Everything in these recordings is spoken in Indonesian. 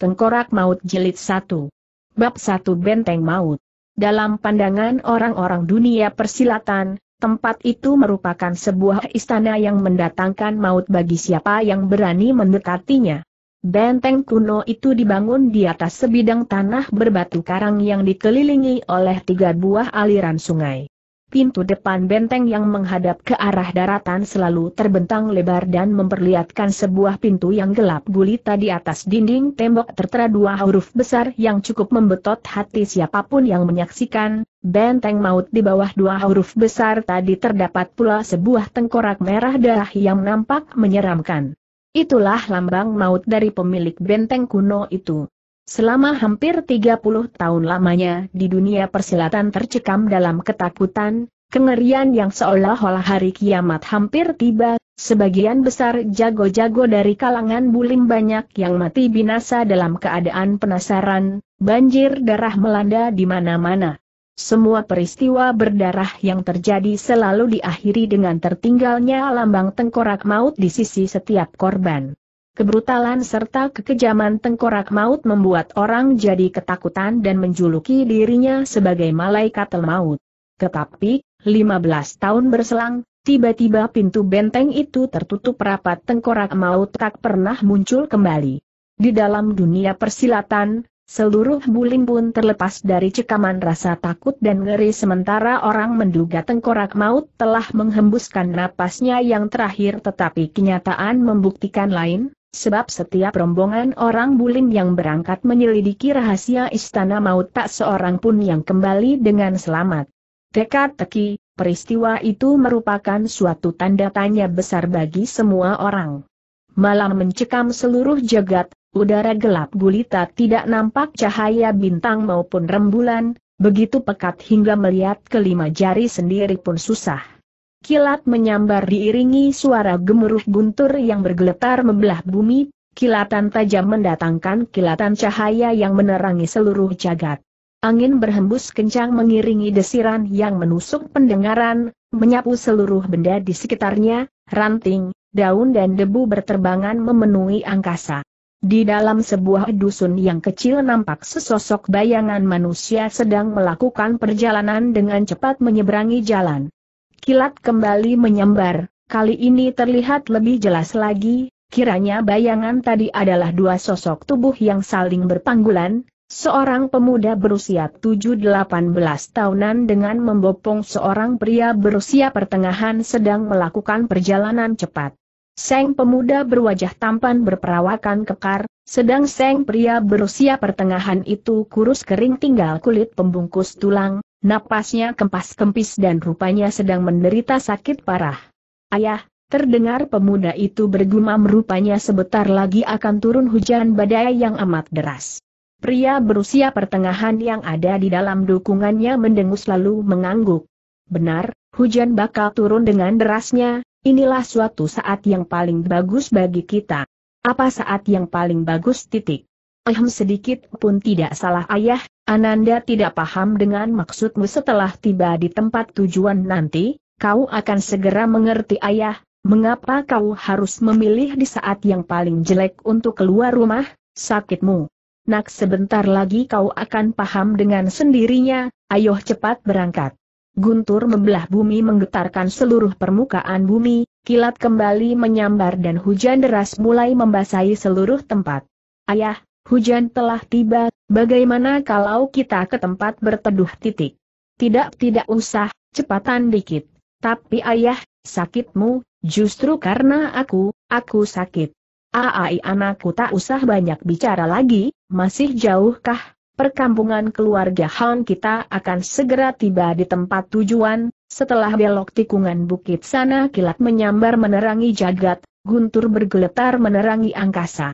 Tengkorak Maut Jilid 1. Bab 1 Benteng Maut. Dalam pandangan orang-orang dunia persilatan, tempat itu merupakan sebuah istana yang mendatangkan maut bagi siapa yang berani mendekatinya. Benteng kuno itu dibangun di atas sebidang tanah berbatu karang yang dikelilingi oleh tiga buah aliran sungai. Pintu depan benteng yang menghadap ke arah daratan selalu terbentang lebar dan memperlihatkan sebuah pintu yang gelap gulita di atas dinding tembok tertera dua huruf besar yang cukup membetot hati siapapun yang menyaksikan, benteng maut di bawah dua huruf besar tadi terdapat pula sebuah tengkorak merah darah yang nampak menyeramkan. Itulah lambang maut dari pemilik benteng kuno itu. Selama hampir 30 tahun lamanya di dunia persilatan tercekam dalam ketakutan, kengerian yang seolah-olah hari kiamat hampir tiba, sebagian besar jago-jago dari kalangan bulim banyak yang mati binasa dalam keadaan penasaran, banjir darah melanda di mana-mana. Semua peristiwa berdarah yang terjadi selalu diakhiri dengan tertinggalnya lambang tengkorak maut di sisi setiap korban kebrutalan serta kekejaman tengkorak maut membuat orang jadi ketakutan dan menjuluki dirinya sebagai malaikat maut. Tetapi, 15 tahun berselang, tiba-tiba pintu benteng itu tertutup rapat tengkorak maut tak pernah muncul kembali. Di dalam dunia persilatan, Seluruh bulim pun terlepas dari cekaman rasa takut dan ngeri sementara orang menduga tengkorak maut telah menghembuskan napasnya yang terakhir tetapi kenyataan membuktikan lain, Sebab setiap rombongan orang bulim yang berangkat menyelidiki rahasia istana maut tak seorang pun yang kembali dengan selamat. Teka-teki, peristiwa itu merupakan suatu tanda tanya besar bagi semua orang. Malam mencekam seluruh jagat, udara gelap gulita tidak nampak cahaya bintang maupun rembulan, begitu pekat hingga melihat kelima jari sendiri pun susah. Kilat menyambar diiringi suara gemuruh guntur yang bergeletar membelah bumi, kilatan tajam mendatangkan kilatan cahaya yang menerangi seluruh jagat. Angin berhembus kencang mengiringi desiran yang menusuk pendengaran, menyapu seluruh benda di sekitarnya, ranting, daun dan debu berterbangan memenuhi angkasa. Di dalam sebuah dusun yang kecil nampak sesosok bayangan manusia sedang melakukan perjalanan dengan cepat menyeberangi jalan. Kilat kembali menyambar, kali ini terlihat lebih jelas lagi, kiranya bayangan tadi adalah dua sosok tubuh yang saling berpanggulan, seorang pemuda berusia 7-18 tahunan dengan membopong seorang pria berusia pertengahan sedang melakukan perjalanan cepat. Seng pemuda berwajah tampan berperawakan kekar, sedang seng pria berusia pertengahan itu kurus kering tinggal kulit pembungkus tulang, Napasnya kempas-kempis dan rupanya sedang menderita sakit parah. Ayah, terdengar pemuda itu bergumam rupanya sebentar lagi akan turun hujan badai yang amat deras. Pria berusia pertengahan yang ada di dalam dukungannya mendengus lalu mengangguk. Benar, hujan bakal turun dengan derasnya, inilah suatu saat yang paling bagus bagi kita. Apa saat yang paling bagus titik? Ehem sedikit pun tidak salah ayah, Ananda tidak paham dengan maksudmu setelah tiba di tempat tujuan nanti, kau akan segera mengerti ayah, mengapa kau harus memilih di saat yang paling jelek untuk keluar rumah, sakitmu. Nak sebentar lagi kau akan paham dengan sendirinya, ayo cepat berangkat. Guntur membelah bumi menggetarkan seluruh permukaan bumi, kilat kembali menyambar dan hujan deras mulai membasahi seluruh tempat. Ayah, hujan telah tiba, Bagaimana kalau kita ke tempat berteduh titik? Tidak, tidak usah, cepatan dikit. Tapi ayah, sakitmu, justru karena aku, aku sakit. Aai anakku tak usah banyak bicara lagi, masih jauhkah? Perkampungan keluarga Han kita akan segera tiba di tempat tujuan, setelah belok tikungan bukit sana kilat menyambar menerangi jagat, guntur bergeletar menerangi angkasa.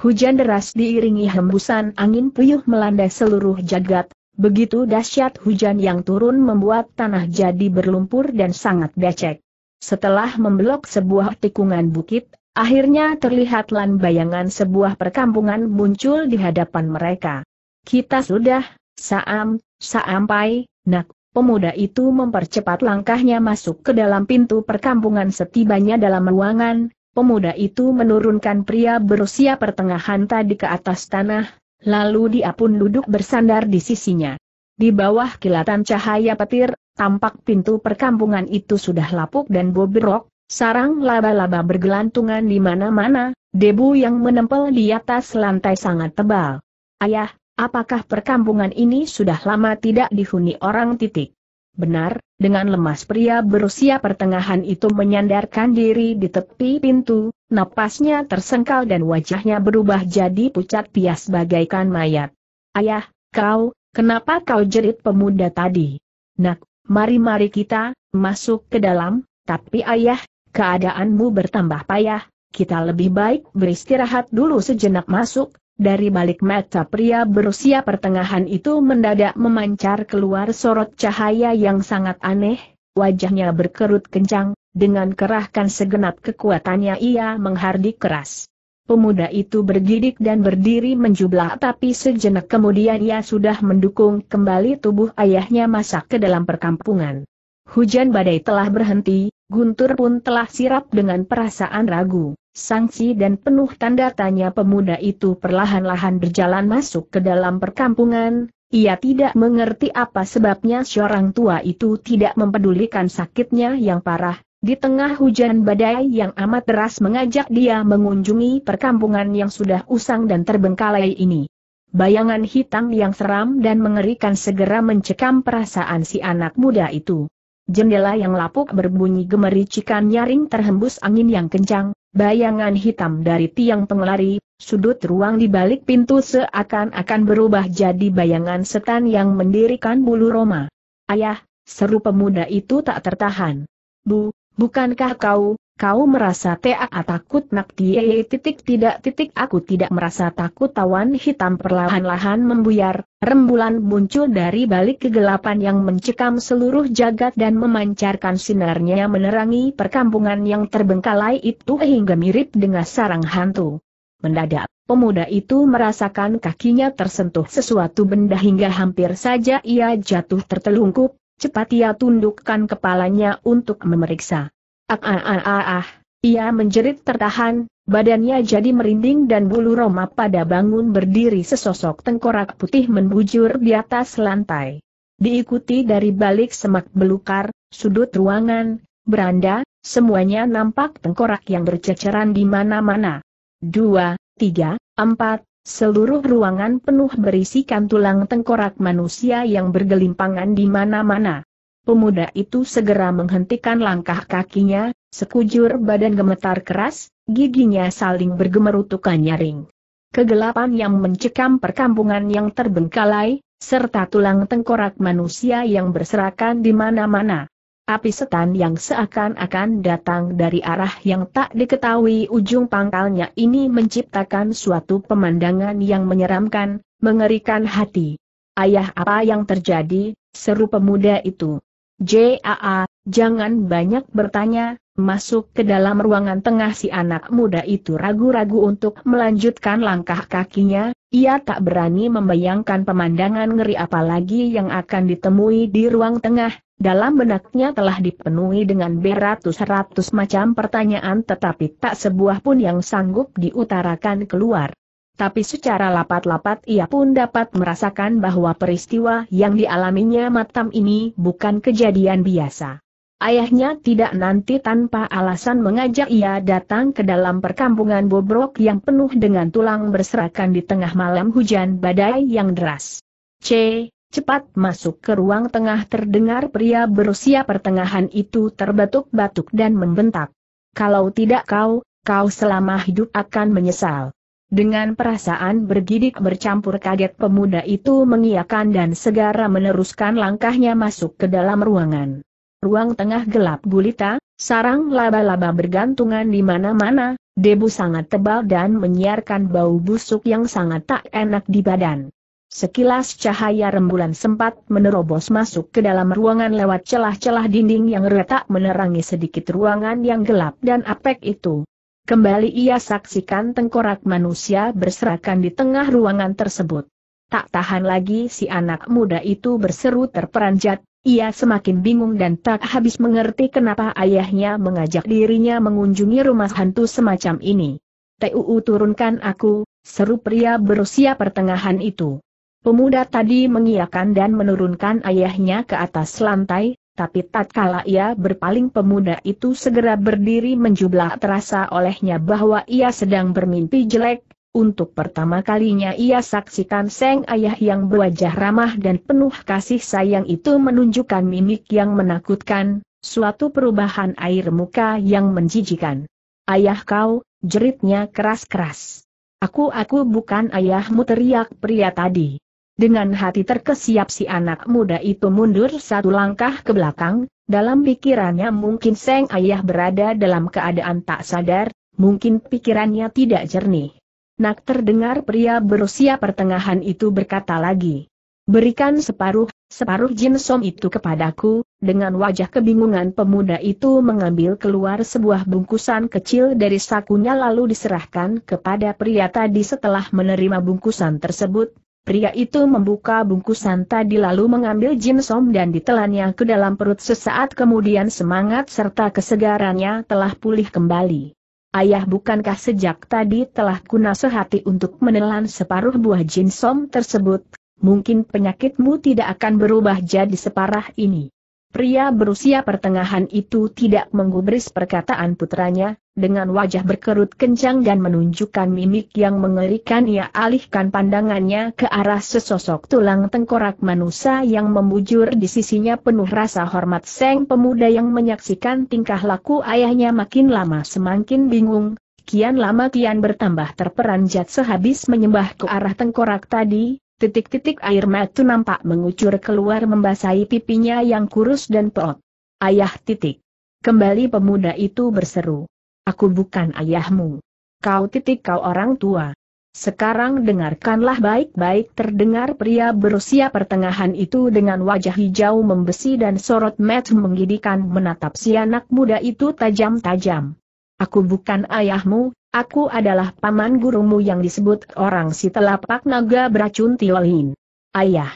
Hujan deras diiringi hembusan angin puyuh melanda seluruh jagat, begitu dahsyat hujan yang turun membuat tanah jadi berlumpur dan sangat becek. Setelah memblok sebuah tikungan bukit, akhirnya terlihatlah bayangan sebuah perkampungan muncul di hadapan mereka. Kita sudah, Saam, Saampai, nak, Pemuda itu mempercepat langkahnya masuk ke dalam pintu perkampungan setibanya dalam ruangan, pemuda itu menurunkan pria berusia pertengahan tadi ke atas tanah, lalu dia pun duduk bersandar di sisinya. Di bawah kilatan cahaya petir, tampak pintu perkampungan itu sudah lapuk dan bobrok, sarang laba-laba bergelantungan di mana-mana, debu yang menempel di atas lantai sangat tebal. Ayah, apakah perkampungan ini sudah lama tidak dihuni orang titik? Benar, dengan lemas pria berusia pertengahan itu menyandarkan diri di tepi pintu, napasnya tersengkal dan wajahnya berubah jadi pucat pias bagaikan mayat. Ayah, kau, kenapa kau jerit pemuda tadi? Nak, mari-mari kita, masuk ke dalam, tapi ayah, keadaanmu bertambah payah, kita lebih baik beristirahat dulu sejenak masuk, dari balik mata pria berusia pertengahan itu mendadak memancar keluar sorot cahaya yang sangat aneh, wajahnya berkerut kencang, dengan kerahkan segenap kekuatannya ia menghardik keras. Pemuda itu bergidik dan berdiri menjublah tapi sejenak kemudian ia sudah mendukung kembali tubuh ayahnya masak ke dalam perkampungan. Hujan badai telah berhenti, guntur pun telah sirap dengan perasaan ragu. Sanksi dan penuh tanda tanya pemuda itu perlahan-lahan berjalan masuk ke dalam perkampungan, ia tidak mengerti apa sebabnya seorang tua itu tidak mempedulikan sakitnya yang parah, di tengah hujan badai yang amat deras mengajak dia mengunjungi perkampungan yang sudah usang dan terbengkalai ini. Bayangan hitam yang seram dan mengerikan segera mencekam perasaan si anak muda itu. Jendela yang lapuk berbunyi gemericikan nyaring terhembus angin yang kencang, bayangan hitam dari tiang pengelari, sudut ruang di balik pintu seakan-akan berubah jadi bayangan setan yang mendirikan bulu Roma. Ayah, seru pemuda itu tak tertahan. Bu, bukankah kau, Kau merasa tak takut nak dia e e titik tidak titik aku tidak merasa takut tawan hitam perlahan-lahan membuyar, rembulan muncul dari balik kegelapan yang mencekam seluruh jagat dan memancarkan sinarnya menerangi perkampungan yang terbengkalai itu hingga mirip dengan sarang hantu. Mendadak, pemuda itu merasakan kakinya tersentuh sesuatu benda hingga hampir saja ia jatuh tertelungkup, cepat ia tundukkan kepalanya untuk memeriksa. Ah ah ah ah ah. Ia menjerit tertahan, badannya jadi merinding dan bulu Roma pada bangun berdiri sesosok tengkorak putih membujur di atas lantai. Diikuti dari balik semak belukar, sudut ruangan, beranda, semuanya nampak tengkorak yang berceceran di mana-mana. Dua, tiga, empat, seluruh ruangan penuh berisikan tulang tengkorak manusia yang bergelimpangan di mana-mana. Pemuda itu segera menghentikan langkah kakinya, sekujur badan gemetar keras, giginya saling bergemerutukan nyaring. Kegelapan yang mencekam perkampungan yang terbengkalai, serta tulang tengkorak manusia yang berserakan di mana-mana. Api setan yang seakan-akan datang dari arah yang tak diketahui ujung pangkalnya ini menciptakan suatu pemandangan yang menyeramkan, mengerikan hati. Ayah apa yang terjadi, seru pemuda itu. JAA, jangan banyak bertanya, masuk ke dalam ruangan tengah si anak muda itu ragu-ragu untuk melanjutkan langkah kakinya, ia tak berani membayangkan pemandangan ngeri apalagi yang akan ditemui di ruang tengah, dalam benaknya telah dipenuhi dengan beratus-ratus macam pertanyaan tetapi tak sebuah pun yang sanggup diutarakan keluar tapi secara lapat-lapat ia pun dapat merasakan bahwa peristiwa yang dialaminya Matam ini bukan kejadian biasa. Ayahnya tidak nanti tanpa alasan mengajak ia datang ke dalam perkampungan bobrok yang penuh dengan tulang berserakan di tengah malam hujan badai yang deras. C. Cepat masuk ke ruang tengah terdengar pria berusia pertengahan itu terbatuk-batuk dan membentak. Kalau tidak kau, kau selama hidup akan menyesal. Dengan perasaan bergidik bercampur kaget pemuda itu mengiakan dan segera meneruskan langkahnya masuk ke dalam ruangan. Ruang tengah gelap gulita, sarang laba-laba bergantungan di mana-mana, debu sangat tebal dan menyiarkan bau busuk yang sangat tak enak di badan. Sekilas cahaya rembulan sempat menerobos masuk ke dalam ruangan lewat celah-celah dinding yang retak menerangi sedikit ruangan yang gelap dan apek itu. Kembali ia saksikan tengkorak manusia berserakan di tengah ruangan tersebut. Tak tahan lagi si anak muda itu berseru terperanjat, ia semakin bingung dan tak habis mengerti kenapa ayahnya mengajak dirinya mengunjungi rumah hantu semacam ini. TUU turunkan aku, seru pria berusia pertengahan itu. Pemuda tadi mengiakan dan menurunkan ayahnya ke atas lantai, tapi tatkala ia berpaling pemuda itu segera berdiri menjublah terasa olehnya bahwa ia sedang bermimpi jelek, untuk pertama kalinya ia saksikan Seng Ayah yang berwajah ramah dan penuh kasih sayang itu menunjukkan mimik yang menakutkan, suatu perubahan air muka yang menjijikan. Ayah kau, jeritnya keras-keras. Aku-aku bukan ayahmu teriak pria tadi. Dengan hati terkesiap si anak muda itu mundur satu langkah ke belakang, dalam pikirannya mungkin Seng Ayah berada dalam keadaan tak sadar, mungkin pikirannya tidak jernih. Nak terdengar pria berusia pertengahan itu berkata lagi. Berikan separuh, separuh jin som itu kepadaku, dengan wajah kebingungan pemuda itu mengambil keluar sebuah bungkusan kecil dari sakunya lalu diserahkan kepada pria tadi setelah menerima bungkusan tersebut, Pria itu membuka bungkusan tadi lalu mengambil Jin Som dan ditelannya ke dalam perut sesaat kemudian semangat serta kesegarannya telah pulih kembali. Ayah bukankah sejak tadi telah kuna sehati untuk menelan separuh buah Jin Som tersebut? Mungkin penyakitmu tidak akan berubah jadi separah ini. Pria berusia pertengahan itu tidak menggubris perkataan putranya, dengan wajah berkerut kencang dan menunjukkan mimik yang mengerikan ia alihkan pandangannya ke arah sesosok tulang tengkorak manusia yang membujur di sisinya penuh rasa hormat seng pemuda yang menyaksikan tingkah laku ayahnya makin lama semakin bingung, kian lama kian bertambah terperanjat sehabis menyembah ke arah tengkorak tadi, Titik-titik air matu nampak mengucur keluar membasahi pipinya yang kurus dan peot. Ayah titik. Kembali pemuda itu berseru. Aku bukan ayahmu. Kau titik kau orang tua. Sekarang dengarkanlah baik-baik terdengar pria berusia pertengahan itu dengan wajah hijau membesi dan sorot mata menggidikan menatap si anak muda itu tajam-tajam. Aku bukan ayahmu, aku adalah paman gurumu yang disebut orang si telapak naga beracun Tiolin. Ayah.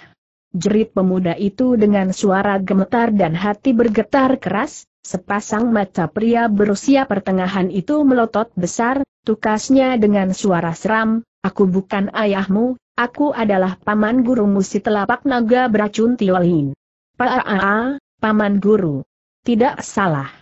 Jerit pemuda itu dengan suara gemetar dan hati bergetar keras, sepasang mata pria berusia pertengahan itu melotot besar, tukasnya dengan suara seram, aku bukan ayahmu, aku adalah paman gurumu si telapak naga beracun Tiolin. Paa, paman guru. Tidak salah.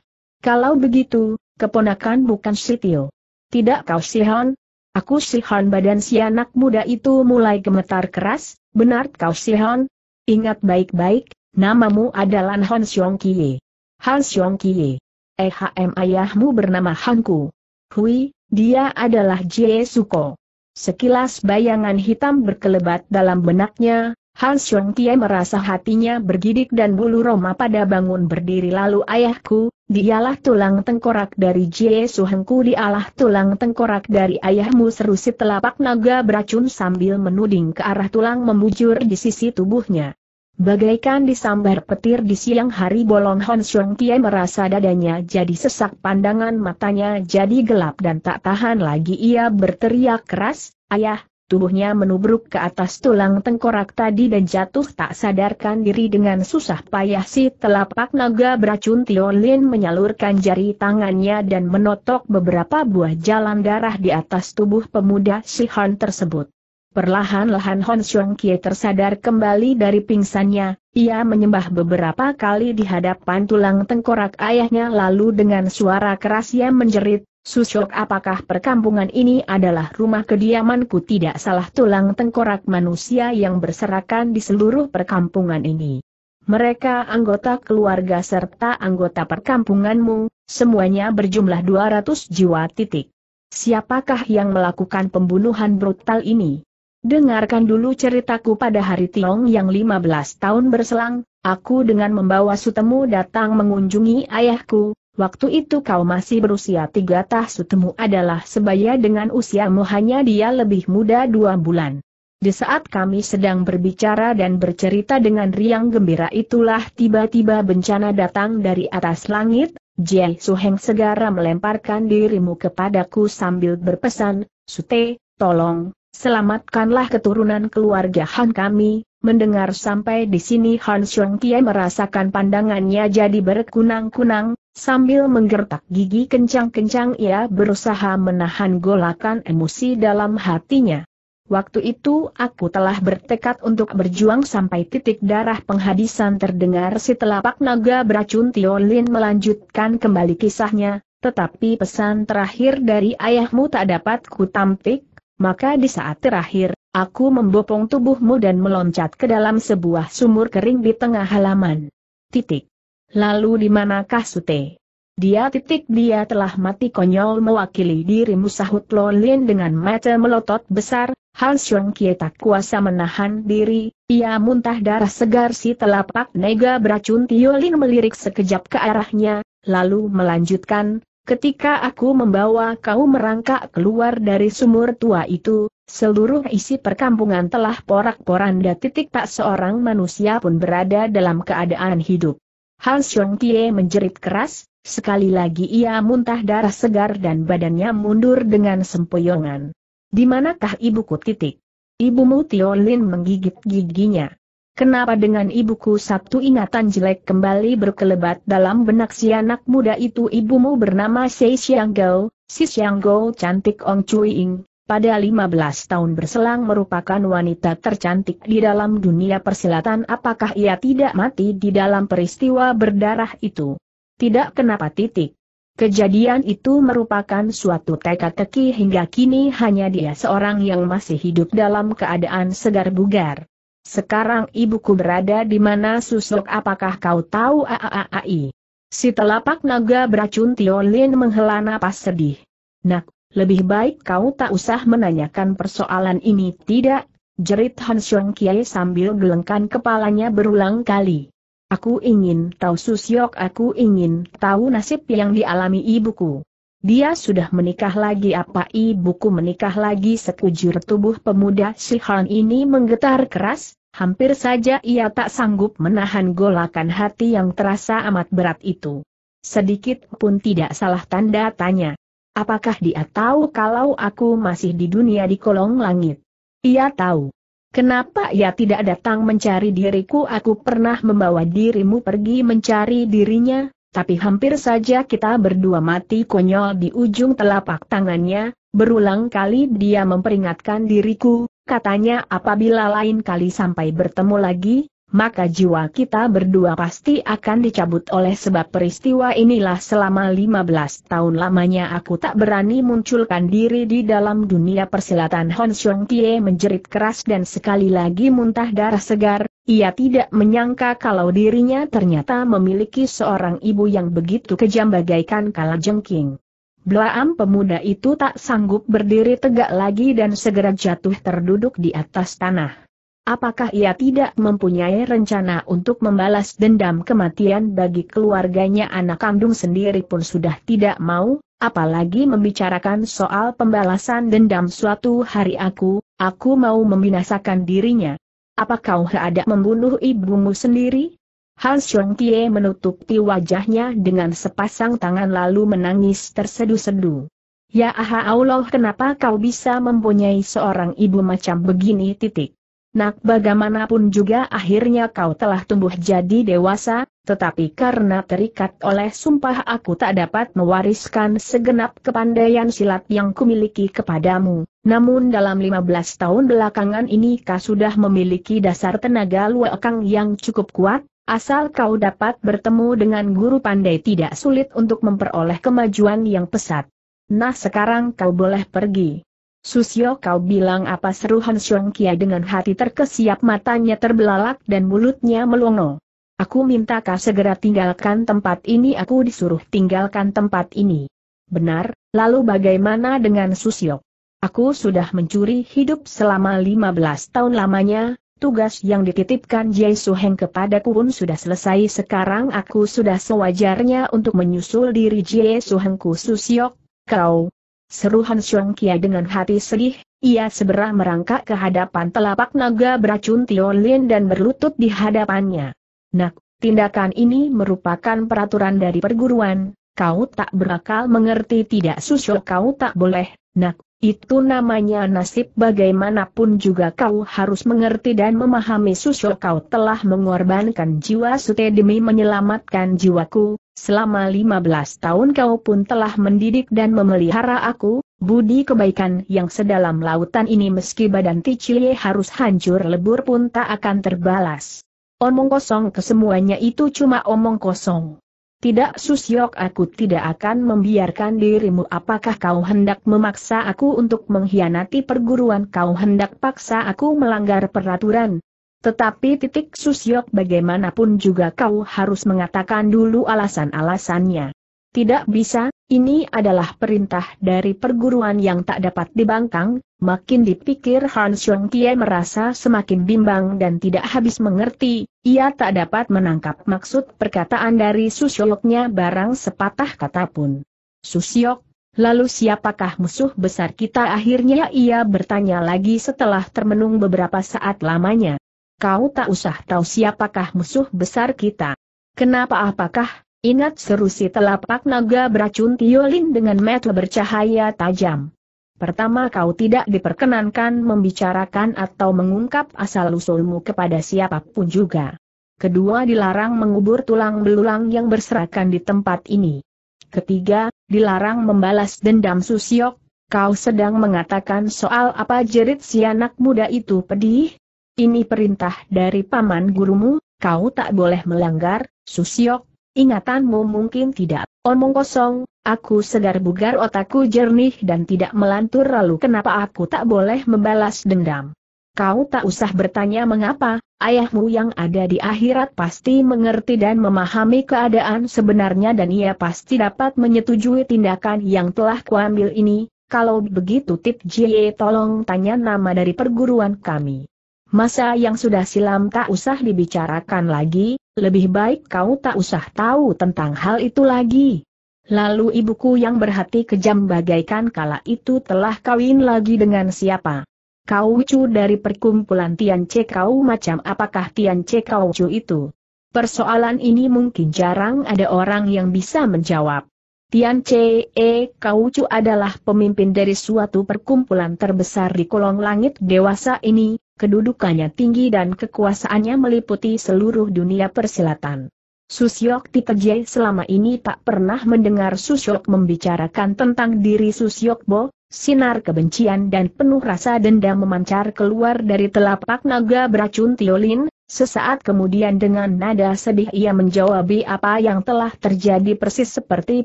Kalau begitu, keponakan bukan Sitio. Tidak kau Sihan? Aku Sihan. badan si anak muda itu mulai gemetar keras, benar kau Sihan? Ingat baik-baik, namamu adalah Han Xiong Kie. Han Xiong Kie. EHM ayahmu bernama Hanku. Hui, dia adalah Jie Suko. Sekilas bayangan hitam berkelebat dalam benaknya, Hans Xiong Tie merasa hatinya bergidik dan bulu Roma pada bangun berdiri lalu ayahku, dialah tulang tengkorak dari Jie Suhengku dialah tulang tengkorak dari ayahmu seru si telapak naga beracun sambil menuding ke arah tulang membujur di sisi tubuhnya. Bagaikan disambar petir di siang hari bolong Hans Xiong Tie merasa dadanya jadi sesak pandangan matanya jadi gelap dan tak tahan lagi ia berteriak keras, ayah, tubuhnya menubruk ke atas tulang tengkorak tadi dan jatuh tak sadarkan diri dengan susah payah si telapak naga beracun Tiolin menyalurkan jari tangannya dan menotok beberapa buah jalan darah di atas tubuh pemuda si Han tersebut. Perlahan-lahan Hon Xiong Kie tersadar kembali dari pingsannya, ia menyembah beberapa kali di hadapan tulang tengkorak ayahnya lalu dengan suara keras ia menjerit, Susok apakah perkampungan ini adalah rumah kediamanku tidak salah tulang tengkorak manusia yang berserakan di seluruh perkampungan ini. Mereka anggota keluarga serta anggota perkampunganmu, semuanya berjumlah 200 jiwa titik. Siapakah yang melakukan pembunuhan brutal ini? Dengarkan dulu ceritaku pada hari Tiong yang 15 tahun berselang, aku dengan membawa sutemu datang mengunjungi ayahku, Waktu itu kau masih berusia tiga tahun adalah sebaya dengan usiamu hanya dia lebih muda dua bulan. Di saat kami sedang berbicara dan bercerita dengan riang gembira itulah tiba-tiba bencana datang dari atas langit, Jai Suheng segera melemparkan dirimu kepadaku sambil berpesan, Sute, tolong, selamatkanlah keturunan keluarga Han kami, Mendengar sampai di sini Han Xiong Kie merasakan pandangannya jadi berkunang-kunang, Sambil menggertak gigi kencang-kencang ia berusaha menahan golakan emosi dalam hatinya. Waktu itu aku telah bertekad untuk berjuang sampai titik darah penghabisan terdengar si telapak naga beracun Tiolin melanjutkan kembali kisahnya, tetapi pesan terakhir dari ayahmu tak dapat ku tampik, maka di saat terakhir, aku membopong tubuhmu dan meloncat ke dalam sebuah sumur kering di tengah halaman. Titik. Lalu di manakah Sute? Dia titik dia telah mati konyol mewakili dirimu sahut Lolin dengan mata melotot besar, Han Xiong Kie tak kuasa menahan diri, ia muntah darah segar si telapak nega beracun Tio Lin melirik sekejap ke arahnya, lalu melanjutkan, ketika aku membawa kau merangkak keluar dari sumur tua itu, seluruh isi perkampungan telah porak-poranda titik tak seorang manusia pun berada dalam keadaan hidup. Han Sung Kie menjerit keras, sekali lagi ia muntah darah segar dan badannya mundur dengan sempoyongan. Di manakah ibuku titik? Ibumu Tio Lin menggigit giginya. Kenapa dengan ibuku Sabtu ingatan jelek kembali berkelebat dalam benak si anak muda itu ibumu bernama Sei Xianggou, Gao, si Xiang Gao cantik Ong Cui Ing, pada 15 tahun berselang merupakan wanita tercantik di dalam dunia persilatan apakah ia tidak mati di dalam peristiwa berdarah itu? Tidak kenapa titik. Kejadian itu merupakan suatu teka-teki hingga kini hanya dia seorang yang masih hidup dalam keadaan segar bugar. Sekarang ibuku berada di mana susuk apakah kau tahu aaai? Si telapak naga beracun Tiolin menghela napas sedih. Nak lebih baik kau tak usah menanyakan persoalan ini tidak, jerit Han Xiong Kiai sambil gelengkan kepalanya berulang kali. Aku ingin tahu Susyok, aku ingin tahu nasib yang dialami ibuku. Dia sudah menikah lagi apa ibuku menikah lagi sekujur tubuh pemuda si Han ini menggetar keras, hampir saja ia tak sanggup menahan golakan hati yang terasa amat berat itu. Sedikit pun tidak salah tanda tanya. Apakah dia tahu kalau aku masih di dunia di kolong langit? Ia tahu. Kenapa ia tidak datang mencari diriku? Aku pernah membawa dirimu pergi mencari dirinya, tapi hampir saja kita berdua mati konyol di ujung telapak tangannya, berulang kali dia memperingatkan diriku, katanya apabila lain kali sampai bertemu lagi, maka jiwa kita berdua pasti akan dicabut oleh sebab peristiwa inilah selama 15 tahun lamanya aku tak berani munculkan diri di dalam dunia persilatan Hon Xiong Tie menjerit keras dan sekali lagi muntah darah segar, ia tidak menyangka kalau dirinya ternyata memiliki seorang ibu yang begitu kejam bagaikan kala jengking. Blaam pemuda itu tak sanggup berdiri tegak lagi dan segera jatuh terduduk di atas tanah. Apakah ia tidak mempunyai rencana untuk membalas dendam kematian bagi keluarganya anak kandung sendiri pun sudah tidak mau, apalagi membicarakan soal pembalasan dendam suatu hari aku, aku mau membinasakan dirinya. Apakah kau ada membunuh ibumu sendiri? Han Tie menutupi wajahnya dengan sepasang tangan lalu menangis tersedu-sedu. Ya aha Allah kenapa kau bisa mempunyai seorang ibu macam begini titik. Nak bagaimanapun juga akhirnya kau telah tumbuh jadi dewasa, tetapi karena terikat oleh sumpah aku tak dapat mewariskan segenap kepandaian silat yang kumiliki kepadamu. Namun dalam 15 tahun belakangan ini kau sudah memiliki dasar tenaga luekang yang cukup kuat, asal kau dapat bertemu dengan guru pandai tidak sulit untuk memperoleh kemajuan yang pesat. Nah sekarang kau boleh pergi. Susio kau bilang apa seru Han Kia dengan hati terkesiap matanya terbelalak dan mulutnya melongo. Aku minta kau segera tinggalkan tempat ini aku disuruh tinggalkan tempat ini. Benar, lalu bagaimana dengan Susio? Aku sudah mencuri hidup selama 15 tahun lamanya, tugas yang dititipkan Jai Suheng kepadaku pun sudah selesai sekarang aku sudah sewajarnya untuk menyusul diri Jai Suhengku Susiok, kau, Seru Han Xiong Kia dengan hati sedih, ia segera merangkak ke hadapan telapak naga beracun Tio Lin dan berlutut di hadapannya. Nak, tindakan ini merupakan peraturan dari perguruan, kau tak berakal mengerti tidak susyo kau tak boleh, nak, itu namanya nasib bagaimanapun juga kau harus mengerti dan memahami susyo kau telah mengorbankan jiwa sute demi menyelamatkan jiwaku, Selama 15 tahun kau pun telah mendidik dan memelihara aku, budi kebaikan yang sedalam lautan ini meski badan Ticilie harus hancur lebur pun tak akan terbalas. Omong kosong kesemuanya itu cuma omong kosong. Tidak Susyok aku tidak akan membiarkan dirimu apakah kau hendak memaksa aku untuk mengkhianati perguruan kau hendak paksa aku melanggar peraturan, tetapi titik Susyok bagaimanapun juga kau harus mengatakan dulu alasan-alasannya. Tidak bisa, ini adalah perintah dari perguruan yang tak dapat dibangkang, makin dipikir Han Xiong Tie merasa semakin bimbang dan tidak habis mengerti, ia tak dapat menangkap maksud perkataan dari Susyoknya barang sepatah kata pun. Susyok, lalu siapakah musuh besar kita akhirnya ia bertanya lagi setelah termenung beberapa saat lamanya kau tak usah tahu siapakah musuh besar kita. Kenapa apakah, ingat seru si telapak naga beracun Tiolin dengan mata bercahaya tajam. Pertama kau tidak diperkenankan membicarakan atau mengungkap asal-usulmu kepada siapapun juga. Kedua dilarang mengubur tulang belulang yang berserakan di tempat ini. Ketiga, dilarang membalas dendam Susiok, kau sedang mengatakan soal apa jerit si anak muda itu pedih, ini perintah dari paman gurumu, kau tak boleh melanggar, Susiok, ingatanmu mungkin tidak. Omong kosong, aku segar bugar otakku jernih dan tidak melantur lalu kenapa aku tak boleh membalas dendam. Kau tak usah bertanya mengapa, ayahmu yang ada di akhirat pasti mengerti dan memahami keadaan sebenarnya dan ia pasti dapat menyetujui tindakan yang telah kuambil ini, kalau begitu Tip Jie tolong tanya nama dari perguruan kami. Masa yang sudah silam tak usah dibicarakan lagi, lebih baik kau tak usah tahu tentang hal itu lagi. Lalu ibuku yang berhati kejam bagaikan kala itu telah kawin lagi dengan siapa? Kau cu dari perkumpulan Tian Che kau macam apakah Tian Che kau cu itu? Persoalan ini mungkin jarang ada orang yang bisa menjawab. Tian Che e, cu adalah pemimpin dari suatu perkumpulan terbesar di kolong langit dewasa ini, Kedudukannya tinggi dan kekuasaannya meliputi seluruh dunia persilatan. Susyok Titejai selama ini tak pernah mendengar Susyok membicarakan tentang diri Susyok Bo, Sinar kebencian dan penuh rasa dendam memancar keluar dari telapak naga beracun Tiolin, sesaat kemudian dengan nada sedih ia menjawabi apa yang telah terjadi persis seperti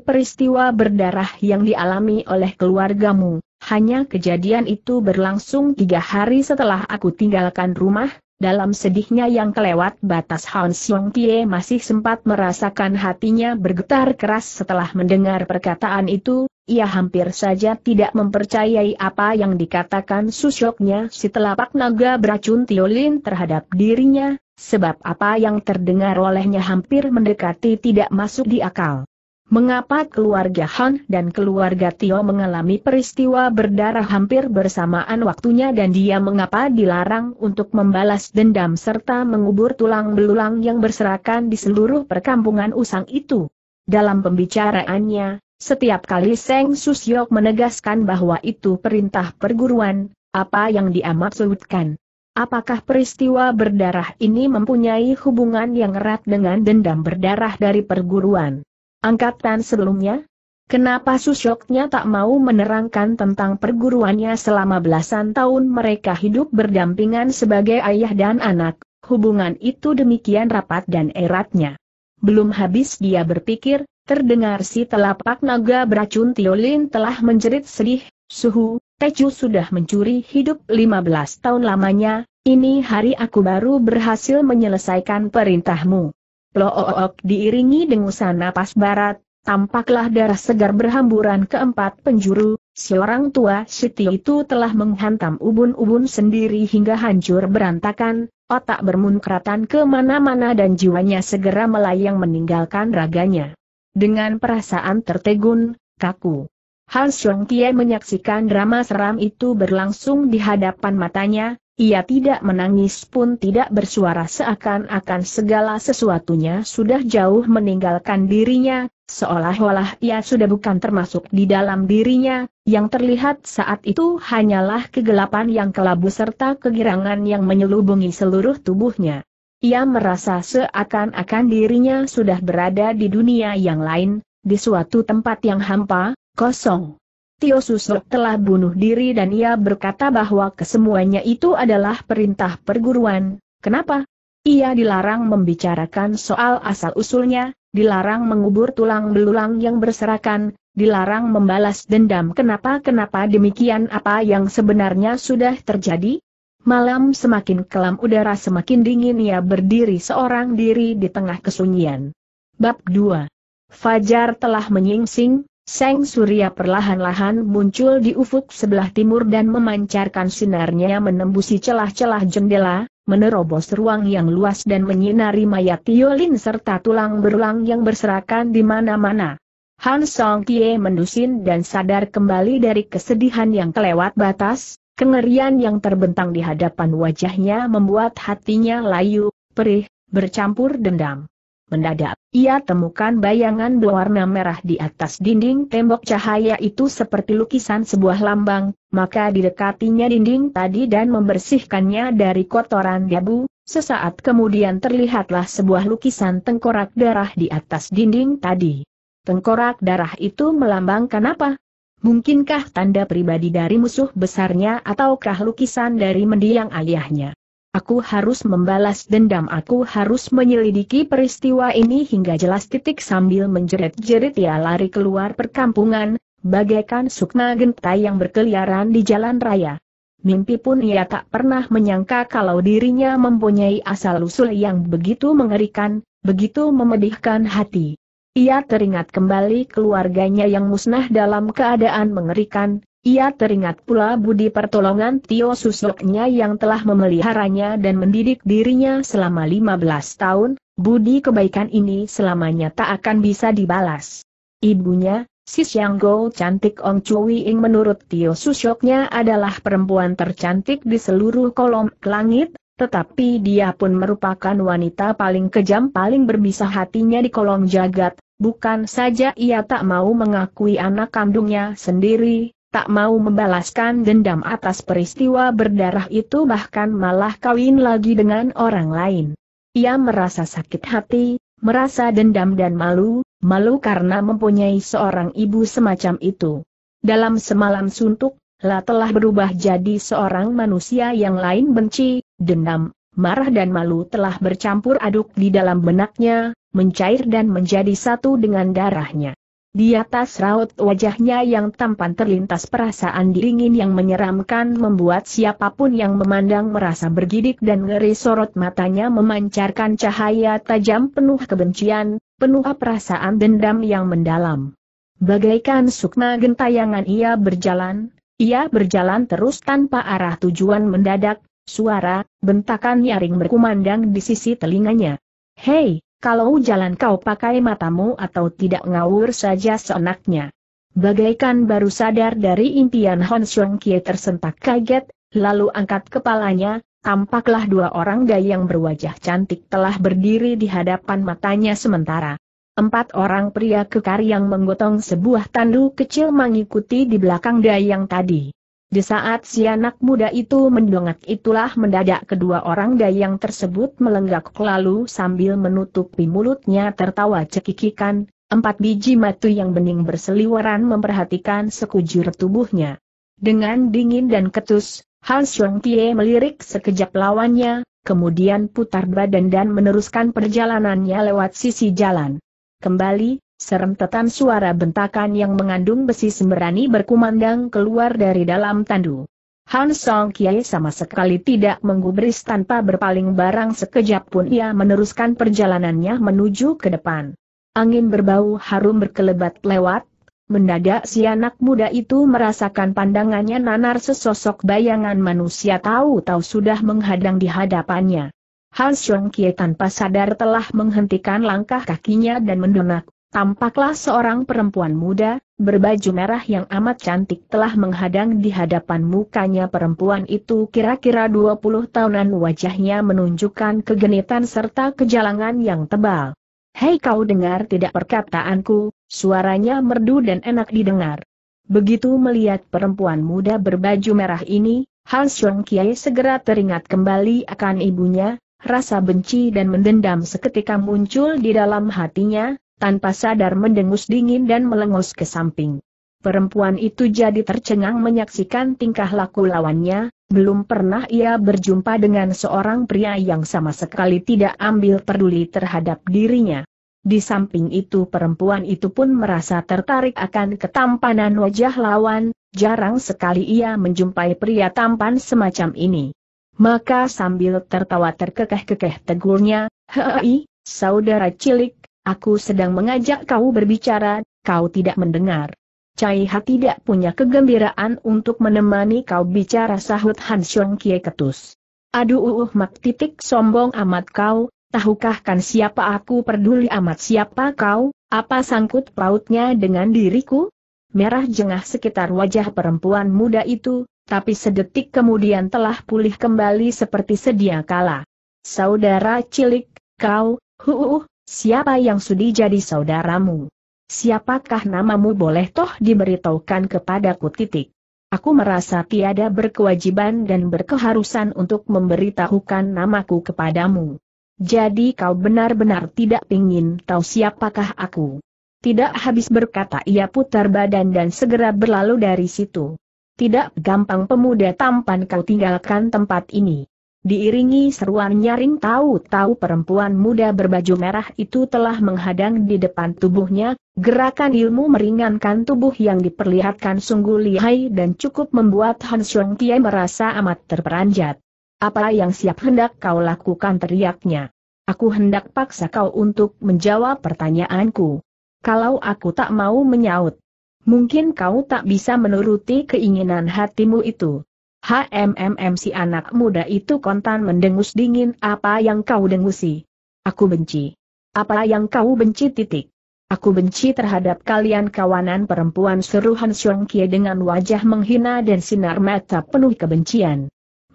peristiwa berdarah yang dialami oleh keluargamu. Hanya kejadian itu berlangsung tiga hari setelah aku tinggalkan rumah, dalam sedihnya yang kelewat batas Han Xiong Tie masih sempat merasakan hatinya bergetar keras setelah mendengar perkataan itu, ia hampir saja tidak mempercayai apa yang dikatakan susyoknya si telapak naga beracun Tiolin terhadap dirinya, sebab apa yang terdengar olehnya hampir mendekati tidak masuk di akal. Mengapa keluarga Han dan keluarga Tio mengalami peristiwa berdarah hampir bersamaan waktunya dan dia mengapa dilarang untuk membalas dendam serta mengubur tulang belulang yang berserakan di seluruh perkampungan usang itu? Dalam pembicaraannya, setiap kali Seng Susyok menegaskan bahwa itu perintah perguruan, apa yang dia maksudkan? Apakah peristiwa berdarah ini mempunyai hubungan yang erat dengan dendam berdarah dari perguruan? Angkatan sebelumnya? Kenapa Susyoknya tak mau menerangkan tentang perguruannya selama belasan tahun mereka hidup berdampingan sebagai ayah dan anak, hubungan itu demikian rapat dan eratnya. Belum habis dia berpikir, Terdengar si telapak naga beracun Tiolin telah menjerit sedih, Suhu, Teju sudah mencuri hidup 15 tahun lamanya, ini hari aku baru berhasil menyelesaikan perintahmu. Loook diiringi dengusan napas barat, tampaklah darah segar berhamburan keempat penjuru, Seorang tua Siti itu telah menghantam ubun-ubun sendiri hingga hancur berantakan, otak bermunkratan kemana-mana dan jiwanya segera melayang meninggalkan raganya dengan perasaan tertegun, kaku. Han Xiong Tie menyaksikan drama seram itu berlangsung di hadapan matanya, ia tidak menangis pun tidak bersuara seakan-akan segala sesuatunya sudah jauh meninggalkan dirinya, seolah-olah ia sudah bukan termasuk di dalam dirinya, yang terlihat saat itu hanyalah kegelapan yang kelabu serta kegirangan yang menyelubungi seluruh tubuhnya. Ia merasa seakan-akan dirinya sudah berada di dunia yang lain, di suatu tempat yang hampa, kosong. Tio Susok telah bunuh diri dan ia berkata bahwa kesemuanya itu adalah perintah perguruan. Kenapa? Ia dilarang membicarakan soal asal-usulnya, dilarang mengubur tulang belulang yang berserakan, dilarang membalas dendam kenapa-kenapa demikian apa yang sebenarnya sudah terjadi? Malam semakin kelam udara semakin dingin ia berdiri seorang diri di tengah kesunyian. Bab 2 Fajar telah menyingsing, Seng Surya perlahan-lahan muncul di ufuk sebelah timur dan memancarkan sinarnya menembusi celah-celah jendela, menerobos ruang yang luas dan menyinari mayat Tiolin serta tulang berulang yang berserakan di mana-mana. Han Song Kie mendusin dan sadar kembali dari kesedihan yang kelewat batas, Kengerian yang terbentang di hadapan wajahnya membuat hatinya layu, perih, bercampur dendam. Mendadak, ia temukan bayangan berwarna merah di atas dinding tembok cahaya itu seperti lukisan sebuah lambang, maka didekatinya dinding tadi dan membersihkannya dari kotoran debu, sesaat kemudian terlihatlah sebuah lukisan tengkorak darah di atas dinding tadi. Tengkorak darah itu melambangkan apa? Mungkinkah tanda pribadi dari musuh besarnya ataukah lukisan dari mendiang ayahnya? Aku harus membalas dendam aku harus menyelidiki peristiwa ini hingga jelas titik sambil menjerit-jerit ia lari keluar perkampungan, bagaikan sukma genta yang berkeliaran di jalan raya. Mimpi pun ia tak pernah menyangka kalau dirinya mempunyai asal-usul yang begitu mengerikan, begitu memedihkan hati. Ia teringat kembali keluarganya yang musnah dalam keadaan mengerikan, ia teringat pula budi pertolongan Tio Susoknya yang telah memeliharanya dan mendidik dirinya selama 15 tahun, budi kebaikan ini selamanya tak akan bisa dibalas. Ibunya, sis yang Go cantik Ong Chui Ing menurut Tio Susoknya adalah perempuan tercantik di seluruh kolom langit, tetapi dia pun merupakan wanita paling kejam paling berbisa hatinya di kolong jagat, Bukan saja ia tak mau mengakui anak kandungnya sendiri, tak mau membalaskan dendam atas peristiwa berdarah itu bahkan malah kawin lagi dengan orang lain. Ia merasa sakit hati, merasa dendam dan malu, malu karena mempunyai seorang ibu semacam itu. Dalam semalam suntuk, La telah berubah jadi seorang manusia yang lain benci, dendam, marah dan malu telah bercampur aduk di dalam benaknya, mencair dan menjadi satu dengan darahnya. Di atas raut wajahnya yang tampan terlintas perasaan dingin yang menyeramkan membuat siapapun yang memandang merasa bergidik dan ngeri sorot matanya memancarkan cahaya tajam penuh kebencian, penuh perasaan dendam yang mendalam. Bagaikan sukma gentayangan ia berjalan, ia berjalan terus tanpa arah tujuan mendadak, Suara, bentakan nyaring berkumandang di sisi telinganya. Hei, kalau jalan kau pakai matamu atau tidak ngawur saja seenaknya. Bagaikan baru sadar dari impian Hon Shuang Kie tersentak kaget, lalu angkat kepalanya, tampaklah dua orang dayang berwajah cantik telah berdiri di hadapan matanya sementara. Empat orang pria kekar yang menggotong sebuah tandu kecil mengikuti di belakang dayang tadi. Di saat si anak muda itu mendongak itulah mendadak kedua orang dayang tersebut melenggak lalu sambil menutupi mulutnya tertawa cekikikan, empat biji matu yang bening berseliweran memperhatikan sekujur tubuhnya. Dengan dingin dan ketus, Hans Xiong Tie melirik sekejap lawannya, kemudian putar badan dan meneruskan perjalanannya lewat sisi jalan. Kembali, Serem Serentetan suara bentakan yang mengandung besi semberani berkumandang keluar dari dalam tandu. Han Song Kiai sama sekali tidak menggubris tanpa berpaling barang sekejap pun ia meneruskan perjalanannya menuju ke depan. Angin berbau harum berkelebat lewat, mendadak si anak muda itu merasakan pandangannya nanar sesosok bayangan manusia tahu-tahu sudah menghadang di hadapannya. Han Song Kiai tanpa sadar telah menghentikan langkah kakinya dan mendenak. Tampaklah seorang perempuan muda, berbaju merah yang amat cantik telah menghadang di hadapan mukanya perempuan itu kira-kira 20 tahunan wajahnya menunjukkan kegenitan serta kejalangan yang tebal. Hei kau dengar tidak perkataanku, suaranya merdu dan enak didengar. Begitu melihat perempuan muda berbaju merah ini, Han Xiong Kiai segera teringat kembali akan ibunya, rasa benci dan mendendam seketika muncul di dalam hatinya, tanpa sadar mendengus dingin dan melengus ke samping. Perempuan itu jadi tercengang menyaksikan tingkah laku lawannya, belum pernah ia berjumpa dengan seorang pria yang sama sekali tidak ambil peduli terhadap dirinya. Di samping itu perempuan itu pun merasa tertarik akan ketampanan wajah lawan, jarang sekali ia menjumpai pria tampan semacam ini. Maka sambil tertawa terkekeh-kekeh tegurnya, hei, saudara cilik, Aku sedang mengajak kau berbicara, kau tidak mendengar. Cai Ha tidak punya kegembiraan untuk menemani kau bicara sahut Han Xiong Kie ketus. Aduh uh, uh mak titik sombong amat kau, tahukah kan siapa aku peduli amat siapa kau, apa sangkut pautnya dengan diriku? Merah jengah sekitar wajah perempuan muda itu, tapi sedetik kemudian telah pulih kembali seperti sedia kala. Saudara cilik, kau, huuh, uh, uh. Siapa yang sudi jadi saudaramu? Siapakah namamu boleh toh diberitahukan kepadaku titik? Aku merasa tiada berkewajiban dan berkeharusan untuk memberitahukan namaku kepadamu. Jadi kau benar-benar tidak ingin tahu siapakah aku. Tidak habis berkata ia putar badan dan segera berlalu dari situ. Tidak gampang pemuda tampan kau tinggalkan tempat ini. Diiringi seruan nyaring tahu-tahu perempuan muda berbaju merah itu telah menghadang di depan tubuhnya, gerakan ilmu meringankan tubuh yang diperlihatkan sungguh lihai dan cukup membuat Han Sung Tie merasa amat terperanjat. Apa yang siap hendak kau lakukan teriaknya. Aku hendak paksa kau untuk menjawab pertanyaanku. Kalau aku tak mau menyaut, mungkin kau tak bisa menuruti keinginan hatimu itu. HMMM si anak muda itu kontan mendengus dingin apa yang kau dengusi. Aku benci. Apa yang kau benci titik. Aku benci terhadap kalian kawanan perempuan seru Han Xiong Kie dengan wajah menghina dan sinar mata penuh kebencian.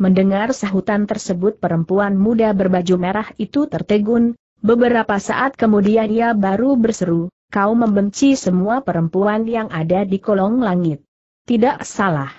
Mendengar sahutan tersebut perempuan muda berbaju merah itu tertegun, beberapa saat kemudian ia baru berseru, kau membenci semua perempuan yang ada di kolong langit. Tidak salah.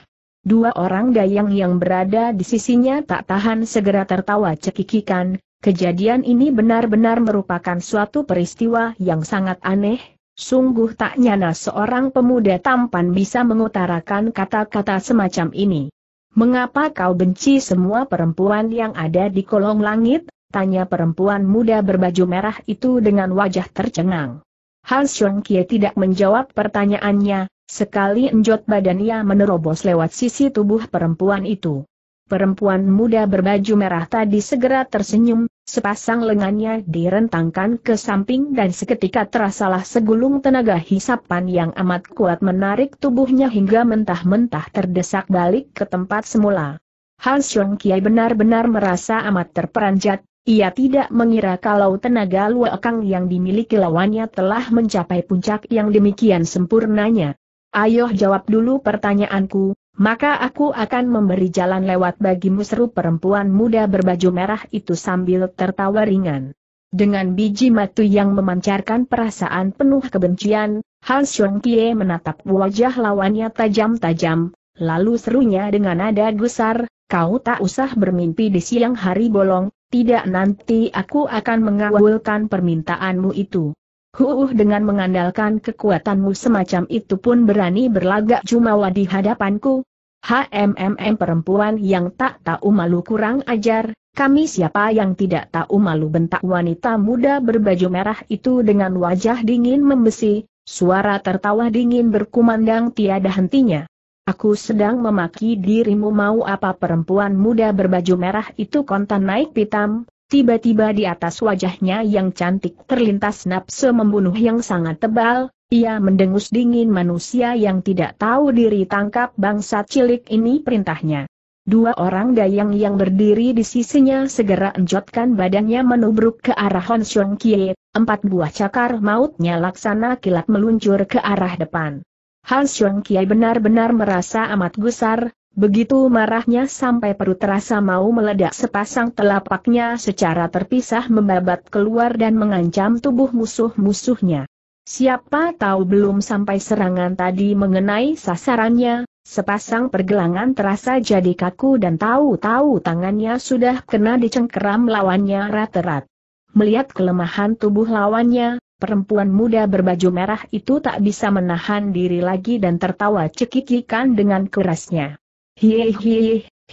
Dua orang dayang yang berada di sisinya tak tahan segera tertawa cekikikan, kejadian ini benar-benar merupakan suatu peristiwa yang sangat aneh, sungguh tak nyana seorang pemuda tampan bisa mengutarakan kata-kata semacam ini. Mengapa kau benci semua perempuan yang ada di kolong langit? Tanya perempuan muda berbaju merah itu dengan wajah tercengang. Hans Kie tidak menjawab pertanyaannya, Sekali enjot badan ia menerobos lewat sisi tubuh perempuan itu. Perempuan muda berbaju merah tadi segera tersenyum, sepasang lengannya direntangkan ke samping dan seketika terasalah segulung tenaga hisapan yang amat kuat menarik tubuhnya hingga mentah-mentah terdesak balik ke tempat semula. Hans Xiong Kiai benar-benar merasa amat terperanjat, ia tidak mengira kalau tenaga luakang yang dimiliki lawannya telah mencapai puncak yang demikian sempurnanya. Ayo jawab dulu pertanyaanku, maka aku akan memberi jalan lewat bagimu seru perempuan muda berbaju merah itu sambil tertawa ringan. Dengan biji matu yang memancarkan perasaan penuh kebencian, Han Kie menatap wajah lawannya tajam-tajam, lalu serunya dengan nada gusar, kau tak usah bermimpi di siang hari bolong, tidak nanti aku akan mengawulkan permintaanmu itu. Huuh dengan mengandalkan kekuatanmu semacam itu pun berani berlagak jumawa di hadapanku. HMMM perempuan yang tak tahu malu kurang ajar, kami siapa yang tidak tahu malu bentak wanita muda berbaju merah itu dengan wajah dingin membesi, suara tertawa dingin berkumandang tiada hentinya. Aku sedang memaki dirimu mau apa perempuan muda berbaju merah itu kontan naik pitam, Tiba-tiba di atas wajahnya yang cantik terlintas nafsu membunuh yang sangat tebal, ia mendengus dingin manusia yang tidak tahu diri tangkap bangsa cilik ini perintahnya. Dua orang dayang yang berdiri di sisinya segera enjotkan badannya menubruk ke arah Hon Xiong Kie, empat buah cakar mautnya laksana kilat meluncur ke arah depan. Hon Xiong Kie benar-benar merasa amat gusar, Begitu marahnya sampai perut terasa mau meledak sepasang telapaknya secara terpisah membabat keluar dan mengancam tubuh musuh-musuhnya. Siapa tahu belum sampai serangan tadi mengenai sasarannya, sepasang pergelangan terasa jadi kaku dan tahu-tahu tangannya sudah kena dicengkeram lawannya rat-rat. Melihat kelemahan tubuh lawannya, perempuan muda berbaju merah itu tak bisa menahan diri lagi dan tertawa cekikikan dengan kerasnya. Hie